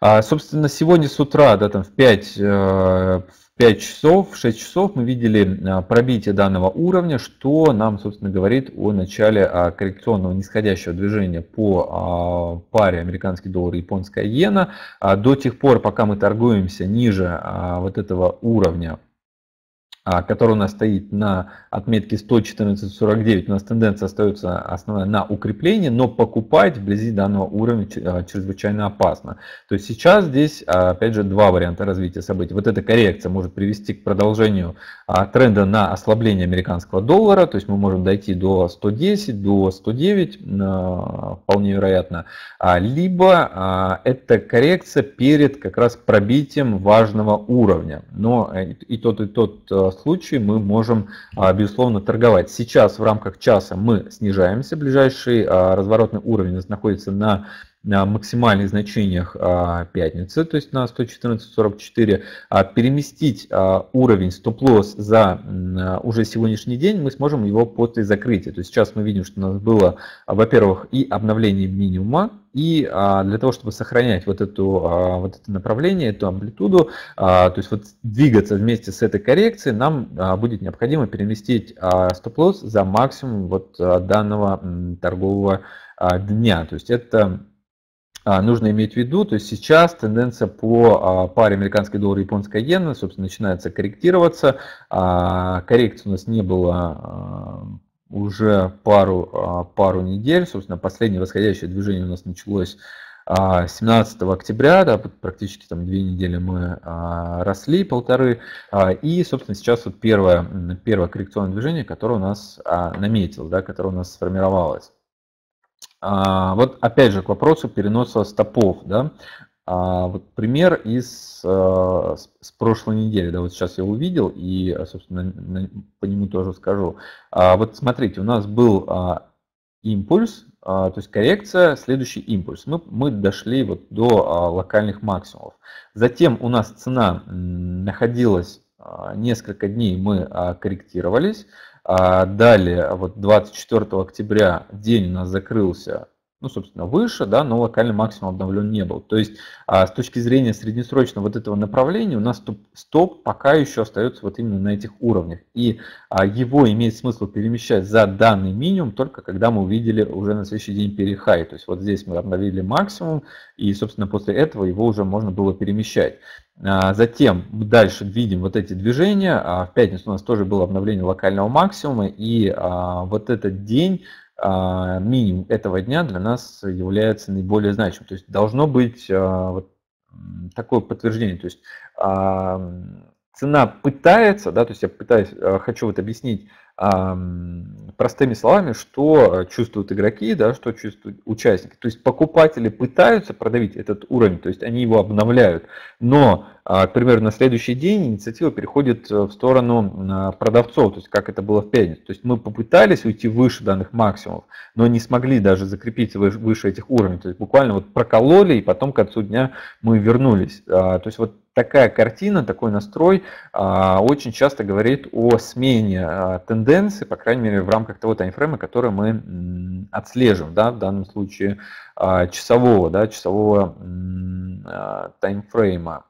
А, собственно, сегодня с утра, да, там в 5, э, в 5 часов, в 6 часов мы видели а, пробитие данного уровня, что нам, собственно, говорит о начале а, коррекционного нисходящего движения по а, паре американский доллар и японская иена. До тех пор, пока мы торгуемся ниже вот этого уровня а, который у нас стоит на отметке 114.49, у нас тенденция остается основная на укрепление, но покупать вблизи данного уровня а, чрезвычайно опасно. То есть сейчас здесь, а, опять же, два варианта развития событий. Вот эта коррекция может привести к продолжению тренда на ослабление американского доллара, то есть мы можем дойти до 110, до 109, вполне вероятно. Либо это коррекция перед как раз пробитием важного уровня. Но э, и тот, и тот э, случае мы можем, а, безусловно, торговать. Сейчас в рамках часа мы снижаемся. Ближайший а, разворотный уровень находится на на максимальных значениях а, пятницы, то есть на 114.44, переместить уровень стоп-лосс за уже сегодняшний день, мы сможем его после закрытия. То есть сейчас мы видим, что у нас было, во-первых, и обновление минимума, и а, для того, чтобы сохранять вот, эту, а, вот это направление, эту амплитуду, а, то есть вот двигаться вместе с этой коррекцией, нам будет необходимо переместить стоп-лосс за максимум вот, данного торгового дня. То есть это нужно иметь в виду, то есть сейчас тенденция по паре американский доллар и японская иена, собственно, начинается корректироваться. Коррекции у нас не было уже пару, а, пару недель. Собственно, последнее восходящее движение у нас началось 17 а, октября, да, практически там две недели мы а, росли, полторы, и, собственно, сейчас вот первое, первое коррекционное движение, которое у нас наметило, да, которое у нас сформировалось. Вот опять же к вопросу переноса стопов. Да? А, вот пример из а, с, прошлой недели, да, вот сейчас я увидел и, а, собственно, по нему тоже скажу. А, вот смотрите, у нас был а, импульс, то есть коррекция, следующий импульс. Мы, ну, мы дошли вот до локальных максимумов. Затем у нас цена находилась несколько дней, мы корректировались. далее, вот 24 октября день у нас закрылся ну, собственно, выше, да, но локальный максимум обновлен не был. То есть а, с точки зрения среднесрочного вот этого направления у нас стоп, стоп пока еще остается вот именно на этих уровнях. И а, его имеет смысл перемещать за данный минимум только когда мы увидели уже на следующий день перехай. То есть вот здесь мы обновили максимум, и, собственно, после этого его уже можно было перемещать. А, затем дальше видим вот эти движения. В пятницу у нас тоже было обновление локального максимума, и вот этот день а, минимум этого дня для нас является наиболее значимым. То есть должно быть а, вот такое подтверждение. То есть цена пытается, да, то есть я пытаюсь, а, хочу вот объяснить простыми словами, что чувствуют игроки, да, что чувствуют участники. То есть покупатели пытаются продавить этот уровень, то есть они его обновляют, но, а, к примеру, на следующий день инициатива переходит э, в сторону а, продавцов, то есть как это было в пятницу. То есть мы попытались уйти выше данных максимумов, но не смогли даже закрепиться выше этих уровней. То есть буквально вот прокололи, и потом к концу дня мы вернулись. А, то есть вот такая картина, такой настрой а, очень часто говорит о смене а, тенденции, по крайней мере, в рамках того таймфрейма, который мы отслеживаем, да, в данном случае а, часового, да, часового таймфрейма.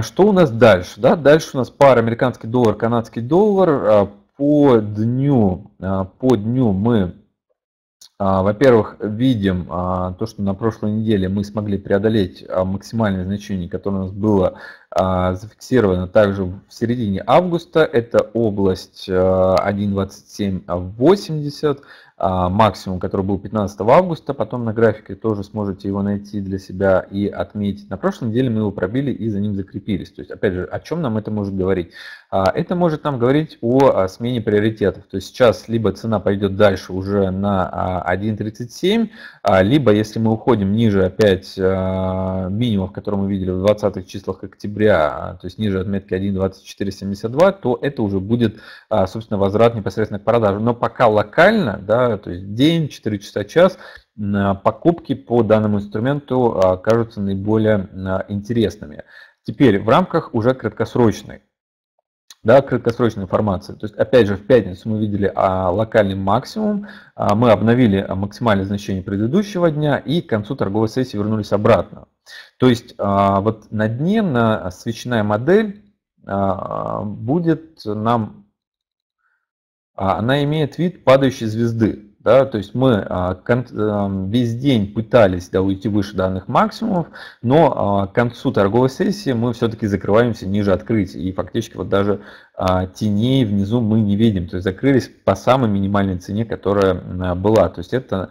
Что у нас дальше? Да, дальше у нас пара американский доллар, канадский доллар. По дню, по дню мы а, во-первых, видим а, то, что на прошлой неделе мы смогли преодолеть а, максимальное значение, которое у нас было зафиксировано также в середине августа. Это область 1.2780. А, максимум, который был 15 августа. Потом на графике тоже сможете его найти для себя и отметить. На прошлой неделе мы его пробили и за ним закрепились. То есть, опять же, о чем нам это может говорить? А, это может нам говорить о смене приоритетов. То есть сейчас либо цена пойдет дальше уже на 1.37, а, либо если мы уходим ниже опять минимум, который мы видели в 20 числах октября, то есть ниже отметки 1.2472, то это уже будет, собственно, возврат непосредственно к продаже. Но пока локально, да, то есть день, 4 часа, час, а, покупки по данному инструменту а, кажутся наиболее а, интересными. Теперь в рамках уже краткосрочной да, краткосрочной информации. То есть, опять же, в пятницу мы видели а, локальный максимум, а, мы обновили максимальное значение предыдущего дня и к концу торговой сессии вернулись обратно. То есть, а, вот на дне на свечная модель а, будет нам а она имеет вид падающей звезды. Да, то есть мы а, эм, весь день пытались да, уйти выше данных максимумов, но а, к концу торговой сессии мы все-таки закрываемся ниже открытия. И фактически вот даже теней внизу мы не видим. То есть закрылись по самой минимальной цене, которая была. То есть это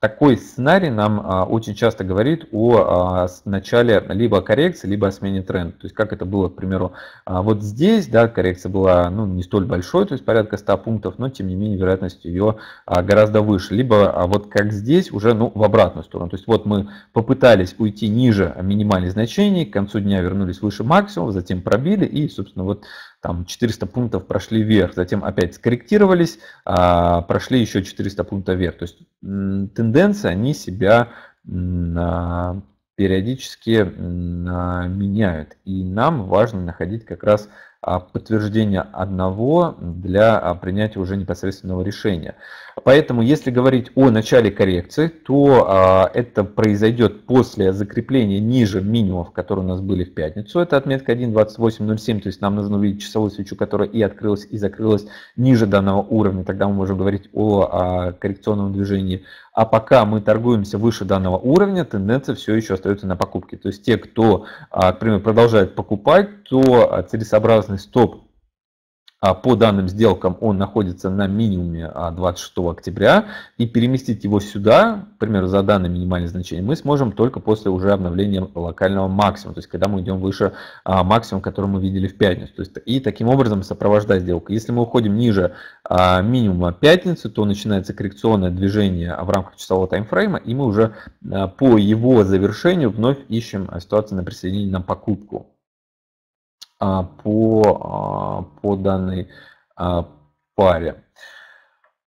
такой сценарий нам а, очень часто говорит о а, начале либо коррекции, либо о смене тренда. То есть как это было, к примеру, а, вот здесь, да, коррекция была ну, не столь большой, то есть порядка 100 пунктов, но тем не менее вероятность ее а, гораздо выше. Либо а, вот как здесь уже ну, в обратную сторону. То есть вот мы попытались уйти ниже минимальных значений, к концу дня вернулись выше максимума, затем пробили и, собственно, вот там 400 пунктов прошли вверх, затем опять скорректировались, а, прошли еще 400 пунктов вверх. То есть тенденции, они себя а, периодически а, меняют. И нам важно находить как раз подтверждение одного для принятия уже непосредственного решения. Поэтому, если говорить о начале коррекции, то а, это произойдет после закрепления ниже минимумов, которые у нас были в пятницу. Это отметка 1.2807, то есть нам нужно увидеть часовую свечу, которая и открылась, и закрылась ниже данного уровня. Тогда мы можем говорить о, о а, коррекционном движении. А пока мы торгуемся выше данного уровня, тенденция все еще остается на покупке. То есть те, кто, к а, примеру, продолжает покупать, то целесообразный стоп а по данным сделкам он находится на минимуме 26 а, октября. И переместить его сюда, к примеру, за данное минимальное значение, мы сможем только после уже обновления локального максимума. То есть, когда мы идем выше а, максимума, который мы видели в пятницу. То есть, и таким образом сопровождать сделку. Если мы уходим ниже минимума пятницы, то начинается коррекционное движение в рамках часового таймфрейма. И мы уже по его завершению вновь ищем ситуацию на присоединение на покупку. А, по, а, по данной а, паре.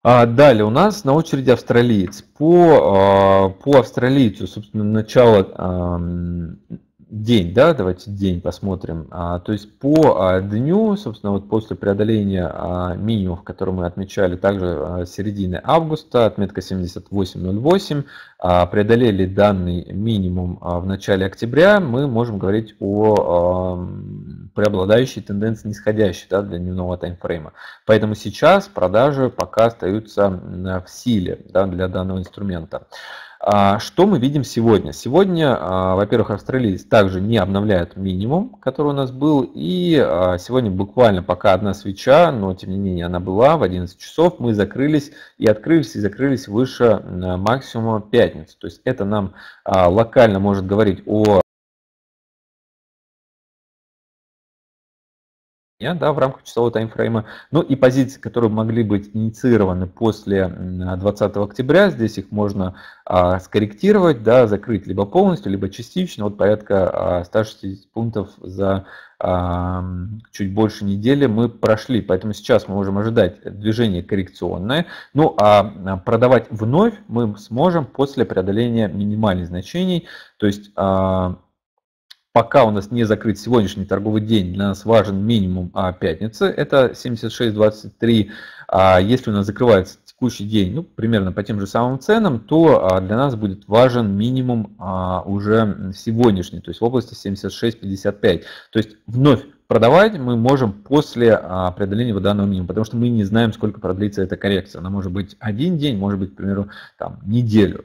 Далее у нас на очереди австралиец. По, по австралийцу, собственно, начало день, да, давайте день посмотрим. А, то есть по а, дню, собственно, вот после преодоления а, минимумов, который мы отмечали также а, середины августа, отметка 78.08, а, преодолели данный минимум а, в начале октября, мы можем говорить о а, преобладающей тенденции нисходящей да, для дневного таймфрейма. Поэтому сейчас продажи пока остаются в силе да, для данного инструмента. А, что мы видим сегодня? Сегодня, а, во-первых, австралиец также не обновляет минимум, который у нас был. И а, сегодня буквально пока одна свеча, но тем не менее она была в 11 часов. Мы закрылись и открылись, и закрылись выше максимума пятницы. То есть это нам локально может говорить о дня, да, в рамках часового таймфрейма. Ну и позиции, которые могли быть инициированы после 20 октября, здесь их можно а, скорректировать, да, закрыть либо полностью, либо частично, вот порядка а, 160 пунктов за а, чуть больше недели мы прошли, поэтому сейчас мы можем ожидать движение коррекционное, ну а, а продавать вновь мы сможем после преодоления минимальных значений, то есть а, пока у нас не закрыт сегодняшний торговый день, для нас важен минимум а, пятницы, это 76.23. А если у нас закрывается текущий день, ну, примерно по тем же самым ценам, то а, для нас будет важен минимум а, уже сегодняшний, то есть в области 76.55. То есть вновь продавать мы можем после а, преодоления вот данного минимума, потому что мы не знаем, сколько продлится эта коррекция. Она может быть один день, может быть, к примеру, там, неделю.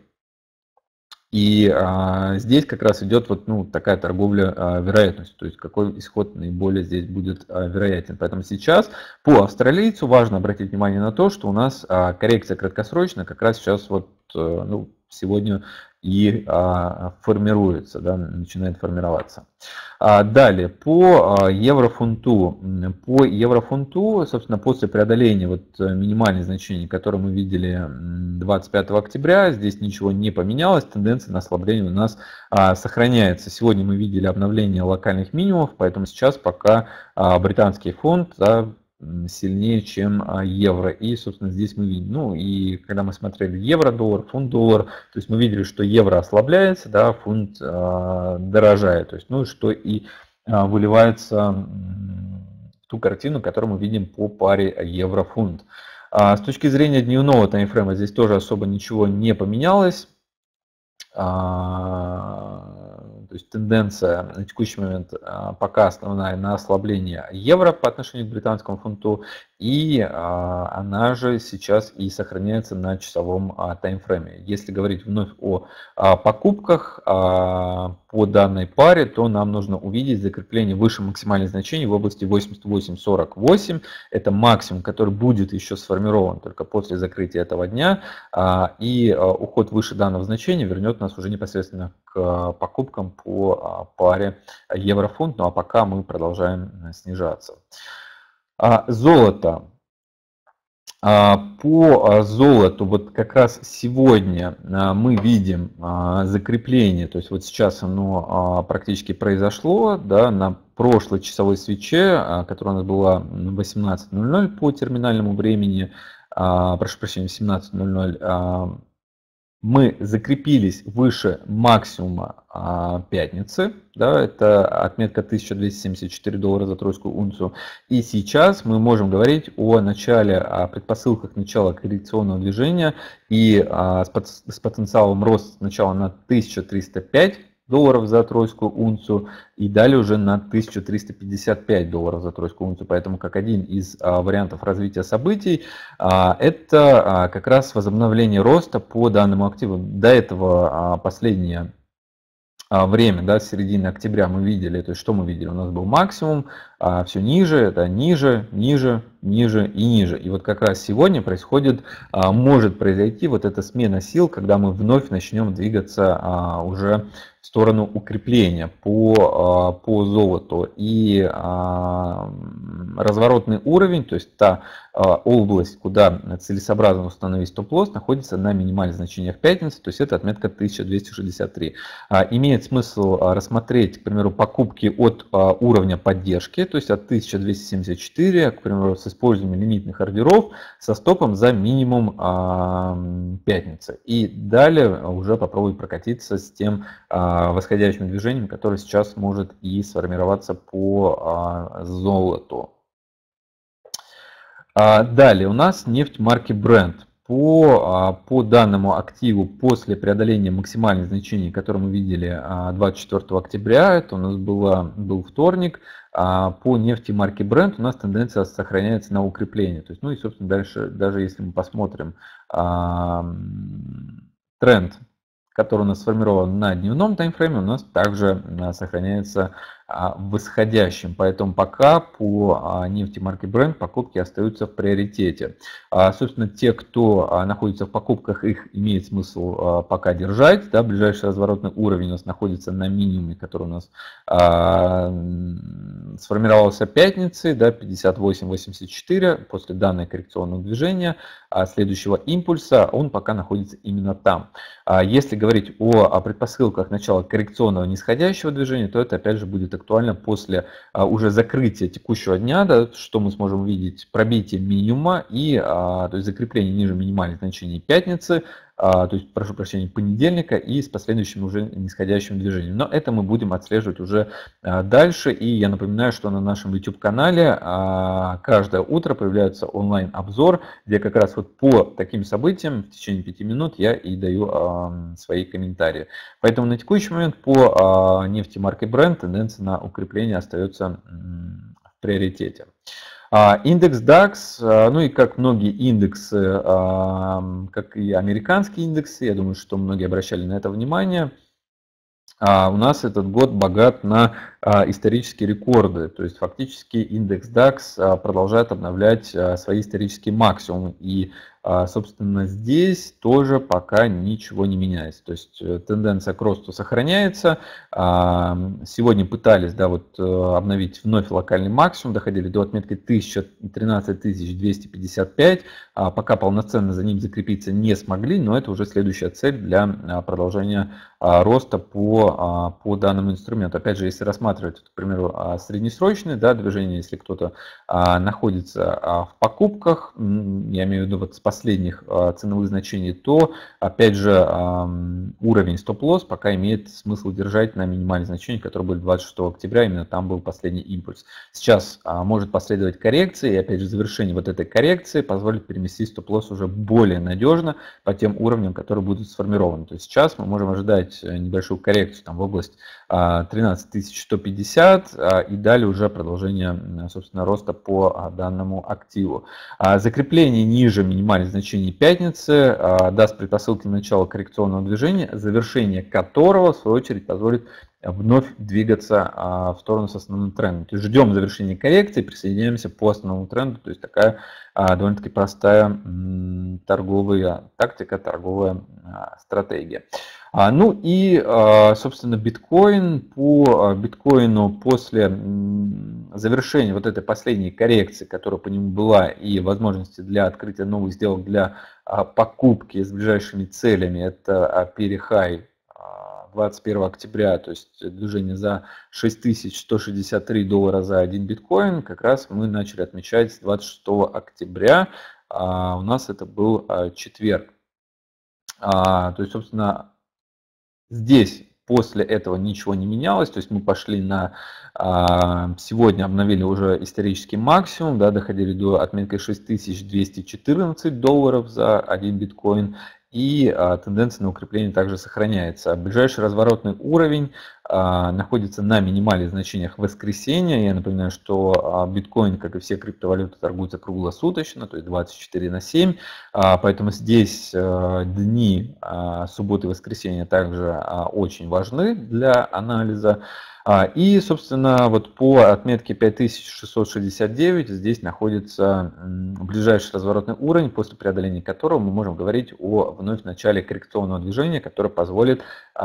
И а, здесь как раз идет вот ну, такая торговля а, вероятностью, то есть какой исход наиболее здесь будет а, вероятен. Поэтому сейчас по австралийцу важно обратить внимание на то, что у нас а, коррекция краткосрочная как раз сейчас вот а, ну, сегодня и а, формируется, да, начинает формироваться. А, далее, по а, еврофунту. По еврофунту, собственно, после преодоления вот э, минимальных значений, которые мы видели 25 октября, здесь ничего не поменялось, тенденция на ослабление у нас а, сохраняется. Сегодня мы видели обновление локальных минимумов, поэтому сейчас пока а, британский фунт да, сильнее, чем а, евро. И, собственно, здесь мы видим, ну и когда мы смотрели евро-доллар, фунт-доллар, то есть мы видели, что евро ослабляется, да, фунт э, дорожает, то есть, ну что и э, выливается в ту картину, которую мы видим по паре евро-фунт. А с точки зрения дневного таймфрейма здесь тоже особо ничего не поменялось. А, то есть тенденция на текущий момент а, пока основная на ослабление евро по отношению к британскому фунту и а, она же сейчас и сохраняется на часовом а, таймфрейме. Если говорить вновь о а, покупках а, по данной паре, то нам нужно увидеть закрепление выше максимальных значений в области 88.48. Это максимум, который будет еще сформирован только после закрытия этого дня. А, и а, уход выше данного значения вернет нас уже непосредственно к а, покупкам по а, паре еврофунт. Ну а пока мы продолжаем э, снижаться. А, золото. А, по а, золоту вот как раз сегодня мы видим закрепление, то есть вот сейчас оно практически произошло, да, на прошлой часовой свече, которая у нас была 18.00 по терминальному времени, прошу прощения, 17.00, мы закрепились выше максимума а, пятницы, да, это отметка 1274 доллара за тройскую унцию. И сейчас мы можем говорить о начале, о предпосылках начала коррекционного движения и а, с, с потенциалом роста сначала на 1305 долларов за тройскую унцию и далее уже на 1355 долларов за тройскую унцию. Поэтому как один из а, вариантов развития событий а, это а, как раз возобновление роста по данному активу. До этого последнее время, да, с середины октября мы видели, то есть что мы видели, у нас был максимум, а все ниже, это ниже, ниже, ниже и ниже. И вот как раз сегодня происходит, может произойти вот эта смена сил, когда мы вновь начнем двигаться уже в сторону укрепления по, а, по золоту. И а, разворотный уровень, то есть та а, область, куда целесообразно установить стоп-лосс, находится на минимальных значениях пятницы, то есть это отметка 1263. Имеет смысл рассмотреть, к примеру, покупки от уровня поддержки, то есть от 1274, к примеру, с использованием лимитных ордеров, со стопом за минимум пятницы. И далее уже попробовать прокатиться с тем, а, восходящим движением, которое сейчас может и сформироваться по а, золоту. А, далее у нас нефть марки Brent. По, по данному активу после преодоления максимальных значений, которые мы видели 24 октября, это у нас было, был вторник, по нефти марки Brent у нас тенденция сохраняется на укрепление. То есть, ну и, собственно, дальше, даже если мы посмотрим тренд который у нас сформирован на дневном таймфрейме, у нас также а, сохраняется а, восходящим. Поэтому пока по а, нефти марки Brent покупки остаются в приоритете. А, собственно, те, кто находится в покупках, их имеет смысл пока держать. Да, ближайший разворотный уровень у нас находится на минимуме, который у нас сформировался пятницы, да, 58.84 после данного коррекционного движения, а следующего импульса, он пока находится именно там. Если говорить о предпосылках начала коррекционного нисходящего движения, то это опять же будет актуально после а, уже закрытия текущего дня, да, что мы сможем увидеть, пробитие минимума и а, то есть закрепление ниже минимальных значений пятницы, а, то есть, прошу прощения, понедельника и с последующим уже нисходящим движением. Но это мы будем отслеживать уже а, дальше. И я напоминаю, что на нашем YouTube-канале а, каждое утро появляется онлайн-обзор, где как раз вот по таким событиям в течение пяти минут я и даю свои комментарии. Поэтому на текущий момент по нефти марки бренд тенденция на укрепление остается в приоритете. А, индекс DAX, а, ну и как многие индексы, а, как и американские индексы, я думаю, что многие обращали на это внимание, у нас этот год богат на а, исторические рекорды. То есть фактически индекс DAX а, продолжает обновлять а, свои исторические максимумы. И, собственно, здесь тоже пока ничего не меняется. То есть э, тенденция к росту сохраняется. Сегодня пытались да, вот, э, обновить вновь локальный максимум, доходили до отметки 1013 255. Пока полноценно за ним закрепиться не смогли, но это уже следующая цель для продолжения роста по, по данному инструменту. Опять же, если рассматривать рассматривать, к примеру, а, среднесрочное да, движение, если кто-то а, находится а, в покупках, я имею в виду вот с последних ценовых значений, то, опять же, уровень стоп-лосс пока имеет смысл держать на минимальном значении, которые были 26 октября, именно там был последний импульс. Сейчас может последовать коррекция, и, опять же, завершение вот этой коррекции позволит переместить стоп-лосс уже более надежно по тем уровням, которые будут сформированы. То есть сейчас мы можем ожидать э, небольшую коррекцию там, в область 13 150 150 а, и далее уже продолжение, собственно, роста по а, данному активу. А, закрепление ниже минимальных значений пятницы даст предпосылки начала коррекционного движения, завершение которого, в свою очередь, позволит вновь двигаться в сторону с основным трендом. То есть ждем завершения коррекции, присоединяемся по основному тренду. То есть такая довольно-таки простая торговая тактика, торговая стратегия. А, ну и, а, собственно, биткоин по а, биткоину после завершения вот этой последней коррекции, которая по нему была, и возможности для открытия новых сделок для покупки с ближайшими целями, это перехай 21 октября, то есть движение за 6163 доллара за один биткоин, как раз мы начали отмечать 26 октября, у нас это был четверг. То есть, собственно, Здесь после этого ничего не менялось, то есть мы пошли на а, сегодня обновили уже исторический максимум, да, доходили до отметки 6214 долларов за один биткоин, и а, тенденция на укрепление также сохраняется. Ближайший разворотный уровень а, находится на минимальных значениях воскресенья. Я напоминаю, что а, биткоин, как и все криптовалюты, торгуется круглосуточно, то есть 24 на 7. А, поэтому здесь дни субботы и воскресенья также очень важны для анализа. И, собственно, вот по отметке 5669 здесь находится ближайший разворотный уровень, после преодоления которого мы можем говорить о вновь начале коррекционного движения, которое позволит,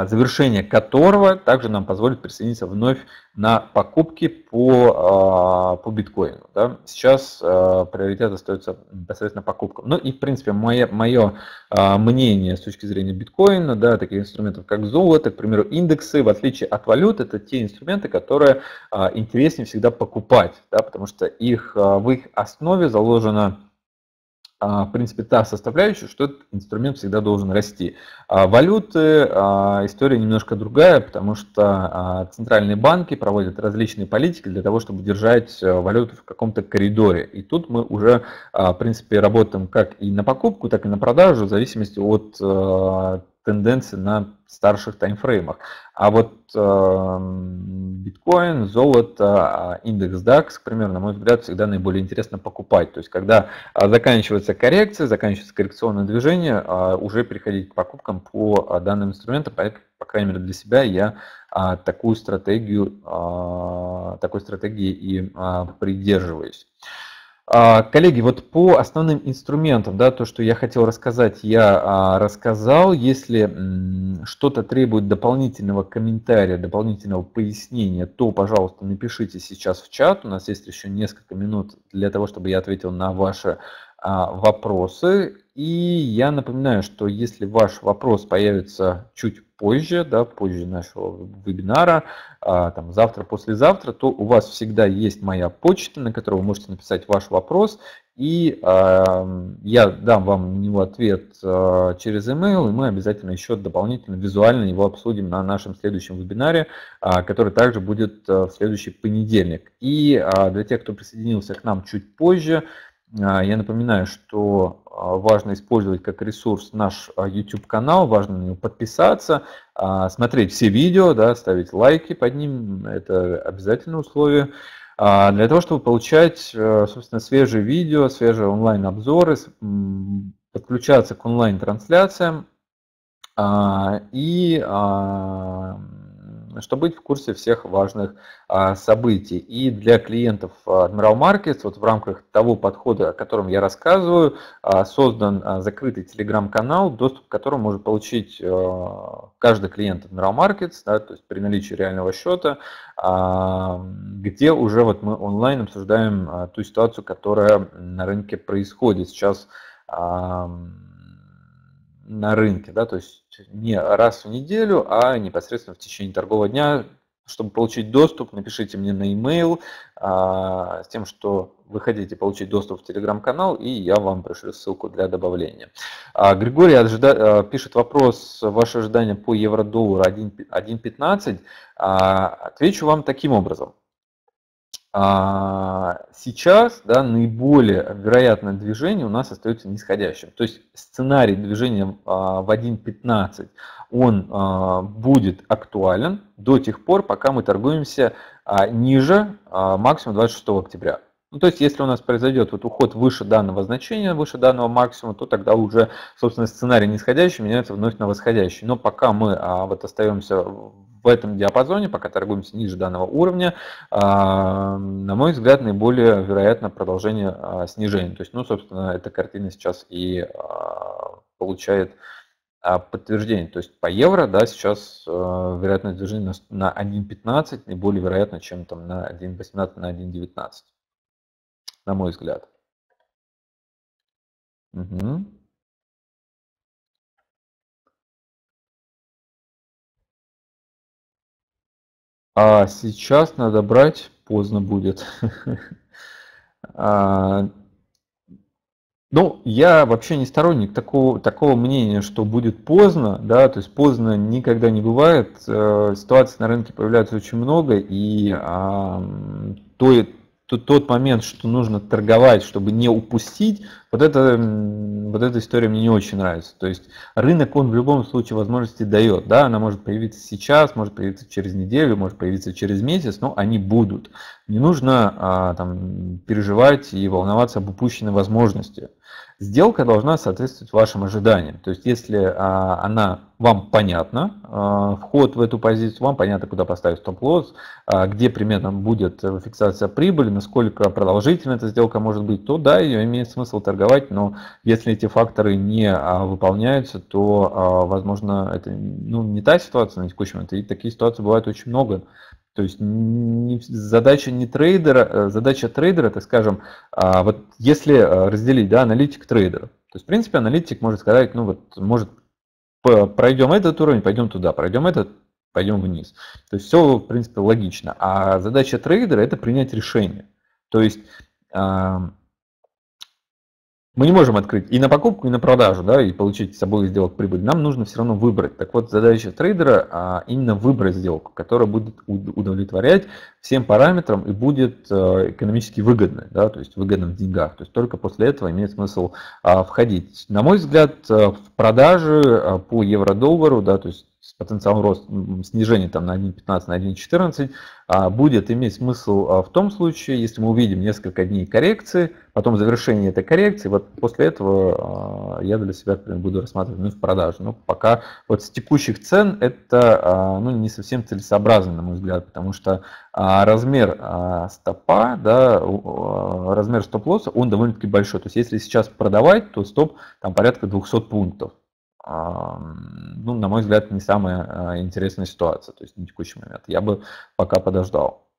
завершение которого также на нам позволит присоединиться вновь на покупки по, а, по биткоину. Да? Сейчас а, приоритет остается непосредственно покупкам. Ну и, в принципе, мое, мое а, мнение с точки зрения биткоина, да, таких инструментов, как золото, к примеру, индексы, в отличие от валют, это те инструменты, которые интереснее всегда покупать, да, потому что их, в их основе заложено а, в принципе, та составляющая, что этот инструмент всегда должен расти. А, валюты, а, история немножко другая, потому что центральные банки проводят различные политики для того, чтобы держать э, валюту в каком-то коридоре. И тут мы уже, в принципе, работаем как и на покупку, так и на продажу, в зависимости от э, тенденции на старших таймфреймах. А вот э, биткоин, золото, а, индекс DAX, примерно, на мой взгляд, всегда наиболее интересно покупать. То есть, когда э, заканчивается коррекция, заканчивается коррекционное движение, э, уже переходить к покупкам по э, данным инструментам. Поэтому, по крайней мере, для себя я э, такую стратегию, э, такой стратегии и э, придерживаюсь. А, коллеги, вот по основным инструментам, да, то, что я хотел рассказать, я а, рассказал. Если что-то требует дополнительного комментария, дополнительного пояснения, то, пожалуйста, напишите сейчас в чат. У нас есть еще несколько минут для того, чтобы я ответил на ваши а, вопросы. И я напоминаю, что если ваш вопрос появится чуть позже, да, позже нашего вебинара, а, там, завтра, послезавтра, то у вас всегда есть моя почта, на которую вы можете написать ваш вопрос, и а, я дам вам на него ответ а, через email, и мы обязательно еще дополнительно визуально его обсудим на нашем следующем вебинаре, а, который также будет а, в следующий понедельник. И а, для тех, кто присоединился к нам чуть позже, а, я напоминаю, что а, важно использовать как ресурс наш а, YouTube-канал, важно на него подписаться, а, смотреть все видео, да, ставить лайки под ним, это обязательное условие, для того, чтобы получать, э, собственно, свежие видео, свежие онлайн-обзоры, подключаться к онлайн-трансляциям и чтобы быть в курсе всех важных а, событий. И для клиентов а, Admiral Markets, вот в рамках того подхода, о котором я рассказываю, а, создан а, закрытый телеграм-канал, доступ к которому может получить а, каждый клиент Admiral Markets, да, то есть при наличии реального счета, а, где уже вот мы онлайн обсуждаем а, ту ситуацию, которая на рынке происходит сейчас. А, на рынке, да, то есть не раз в неделю, а непосредственно в течение торгового дня. Чтобы получить доступ, напишите мне на e-mail а, с тем, что вы хотите получить доступ в телеграм-канал, и я вам пришлю ссылку для добавления. А, Григорий ожида... А, пишет вопрос, ваше ожидание по евро-доллару 1.15. А, отвечу вам таким образом. А сейчас да, наиболее вероятное движение у нас остается нисходящим. То есть сценарий движения а, в 1.15 он а, будет актуален до тех пор, пока мы торгуемся а, ниже максимум 26 октября. Ну, то есть, если у нас произойдет вот уход выше данного значения, выше данного максимума, то тогда уже, собственно, сценарий нисходящий меняется вновь на восходящий. Но пока мы а, вот остаемся в этом диапазоне, пока торгуемся ниже данного уровня, а, на мой взгляд, наиболее вероятно продолжение а, снижения. То есть, ну, собственно, эта картина сейчас и а, получает а, подтверждение. То есть по евро да, сейчас э, вероятность движения на 1.15 наиболее вероятно, чем там, на 1.18, на 1.19 на мой взгляд. Угу. А сейчас надо брать, поздно будет. А, ну, я вообще не сторонник такого, такого мнения, что будет поздно, да, то есть поздно никогда не бывает. Э, ситуаций на рынке появляется очень много, и а, то, тот, тот момент, что нужно торговать, чтобы не упустить, вот, это, вот эта история мне не очень нравится. То есть рынок, он в любом случае возможности дает. Да? Она может появиться сейчас, может появиться через неделю, может появиться через месяц, но они будут. Не нужно а, там, переживать и волноваться об упущенной возможности. Сделка должна соответствовать вашим ожиданиям. То есть, если а, она вам понятна, а, вход в эту позицию, вам понятно, куда поставить стоп-лосс, а, где примерно будет э, фиксация прибыли, насколько продолжительна эта сделка может быть, то да, ее имеет смысл торговать, но если эти факторы не а, выполняются, то, а, возможно, это ну, не та ситуация на текущем, это, и такие ситуации бывают очень много. То есть не, задача не трейдера, э, задача трейдера, это, скажем, а вот если э, разделить, да, аналитик трейдер то есть, в принципе, аналитик может сказать, ну вот, может, пройдем этот уровень, пойдем туда, пройдем этот, пойдем вниз. То есть все, в принципе, логично. А задача трейдера – это принять решение. То есть мы не можем открыть и на покупку, и на продажу, да, и получить с собой сделок прибыль. Нам нужно все равно выбрать. Так вот, задача трейдера а, именно выбрать сделку, которая будет удовлетворять всем параметрам и будет э, экономически выгодной, да, то есть выгодной в деньгах. То есть только после этого имеет смысл а, входить. На мой взгляд, э, в продаже э, по евро-доллару, да, то есть потенциал рост, снижение там, на 1.15, на 1.14, а, будет иметь смысл а, в том случае, если мы увидим несколько дней коррекции, потом завершение этой коррекции, вот после этого а, я для себя например, буду рассматривать ну, вновь продажу. Но ну, пока вот с текущих цен это ну, не совсем целесообразно, на мой взгляд, потому что размер стопа, да, размер стоп-лосса, он довольно-таки большой. То есть если сейчас продавать, то стоп там порядка 200 пунктов ну, на мой взгляд, не самая а, интересная ситуация, то есть на текущий момент. Я бы пока подождал.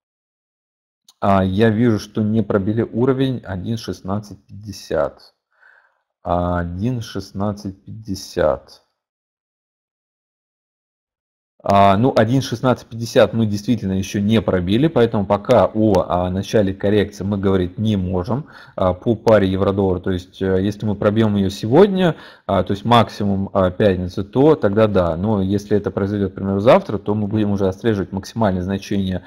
А, я вижу, что не пробили уровень 1.1650. 1.1650. А, ну, 1.1650 мы действительно еще не пробили, поэтому пока о начале коррекции мы говорить не можем а, по паре евро-доллар. То есть, э, если мы пробьем ее сегодня, а, то есть максимум пятницы, то тогда да. Но если это произойдет, например, завтра, то мы будем уже отслеживать максимальное значение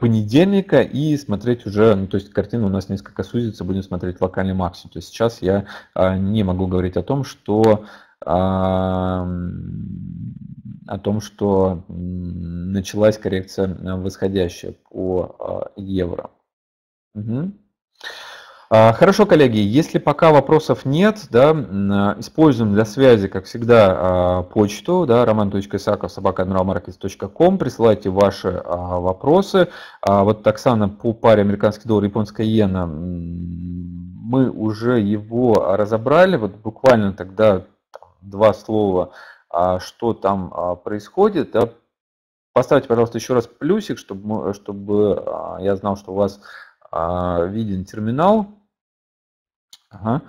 понедельника и смотреть уже, ну, то есть картина у нас несколько сузится, будем смотреть локальный максимум. То есть сейчас я не могу говорить о том, что а, о том, что началась коррекция э, восходящая по а, евро. Угу. Хорошо, коллеги, если пока вопросов нет, да, используем для связи, как всегда, почту, да, roman.isakov.sobaka.nralmarkets.com, присылайте ваши вопросы. Вот Оксана по паре американский доллар, и японская иена, мы уже его разобрали, вот буквально тогда два слова, а, что там а, происходит. А, поставьте, пожалуйста, еще раз плюсик, чтобы, чтобы я знал, что у вас виден терминал. Ага.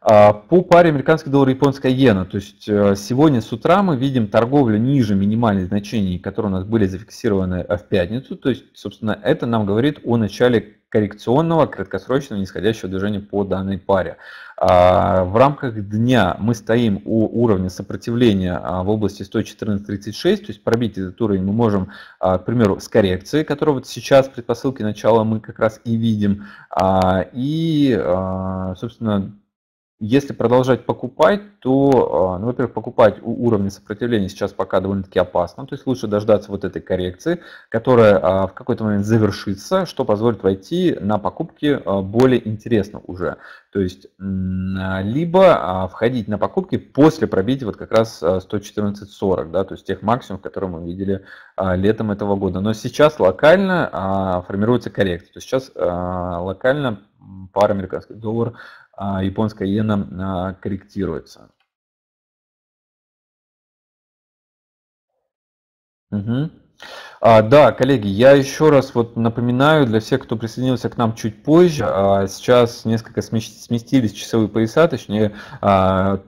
По паре американский доллар и японская иена. То есть э, сегодня с утра мы видим торговлю ниже минимальных значений, которые у нас были зафиксированы э, в пятницу. То есть, собственно, это нам говорит о начале коррекционного краткосрочного нисходящего движения по данной паре. А, в рамках дня мы стоим у уровня сопротивления а, в области 114.36, то есть пробить этот уровень мы можем, а, к примеру, с коррекцией, которую вот сейчас предпосылки начала мы как раз и видим. И, собственно, если продолжать покупать, то, а, ну, во-первых, покупать у уровня сопротивления сейчас пока довольно-таки опасно. Ну, то есть лучше дождаться вот этой коррекции, которая а, в какой-то момент завершится, что позволит войти на покупки а, более интересно уже. То есть либо входить на покупки после пробития вот как раз 114.40, да, то есть тех максимумов, которые мы видели летом этого года. Но сейчас локально формируется коррекция. То есть сейчас локально пара американских долларов а, японская иена а, корректируется. Угу. А, да, коллеги, я еще раз вот напоминаю для всех, кто присоединился к нам чуть позже, а сейчас несколько сместились часовые пояса, точнее а,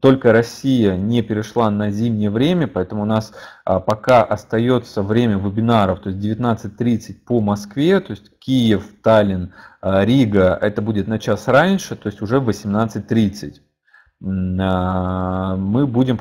только Россия не перешла на зимнее время, поэтому у нас а, пока остается время вебинаров, то есть 19.30 по Москве, то есть Киев, Таллин, а, Рига, это будет на час раньше, то есть уже в 18.30. А, мы будем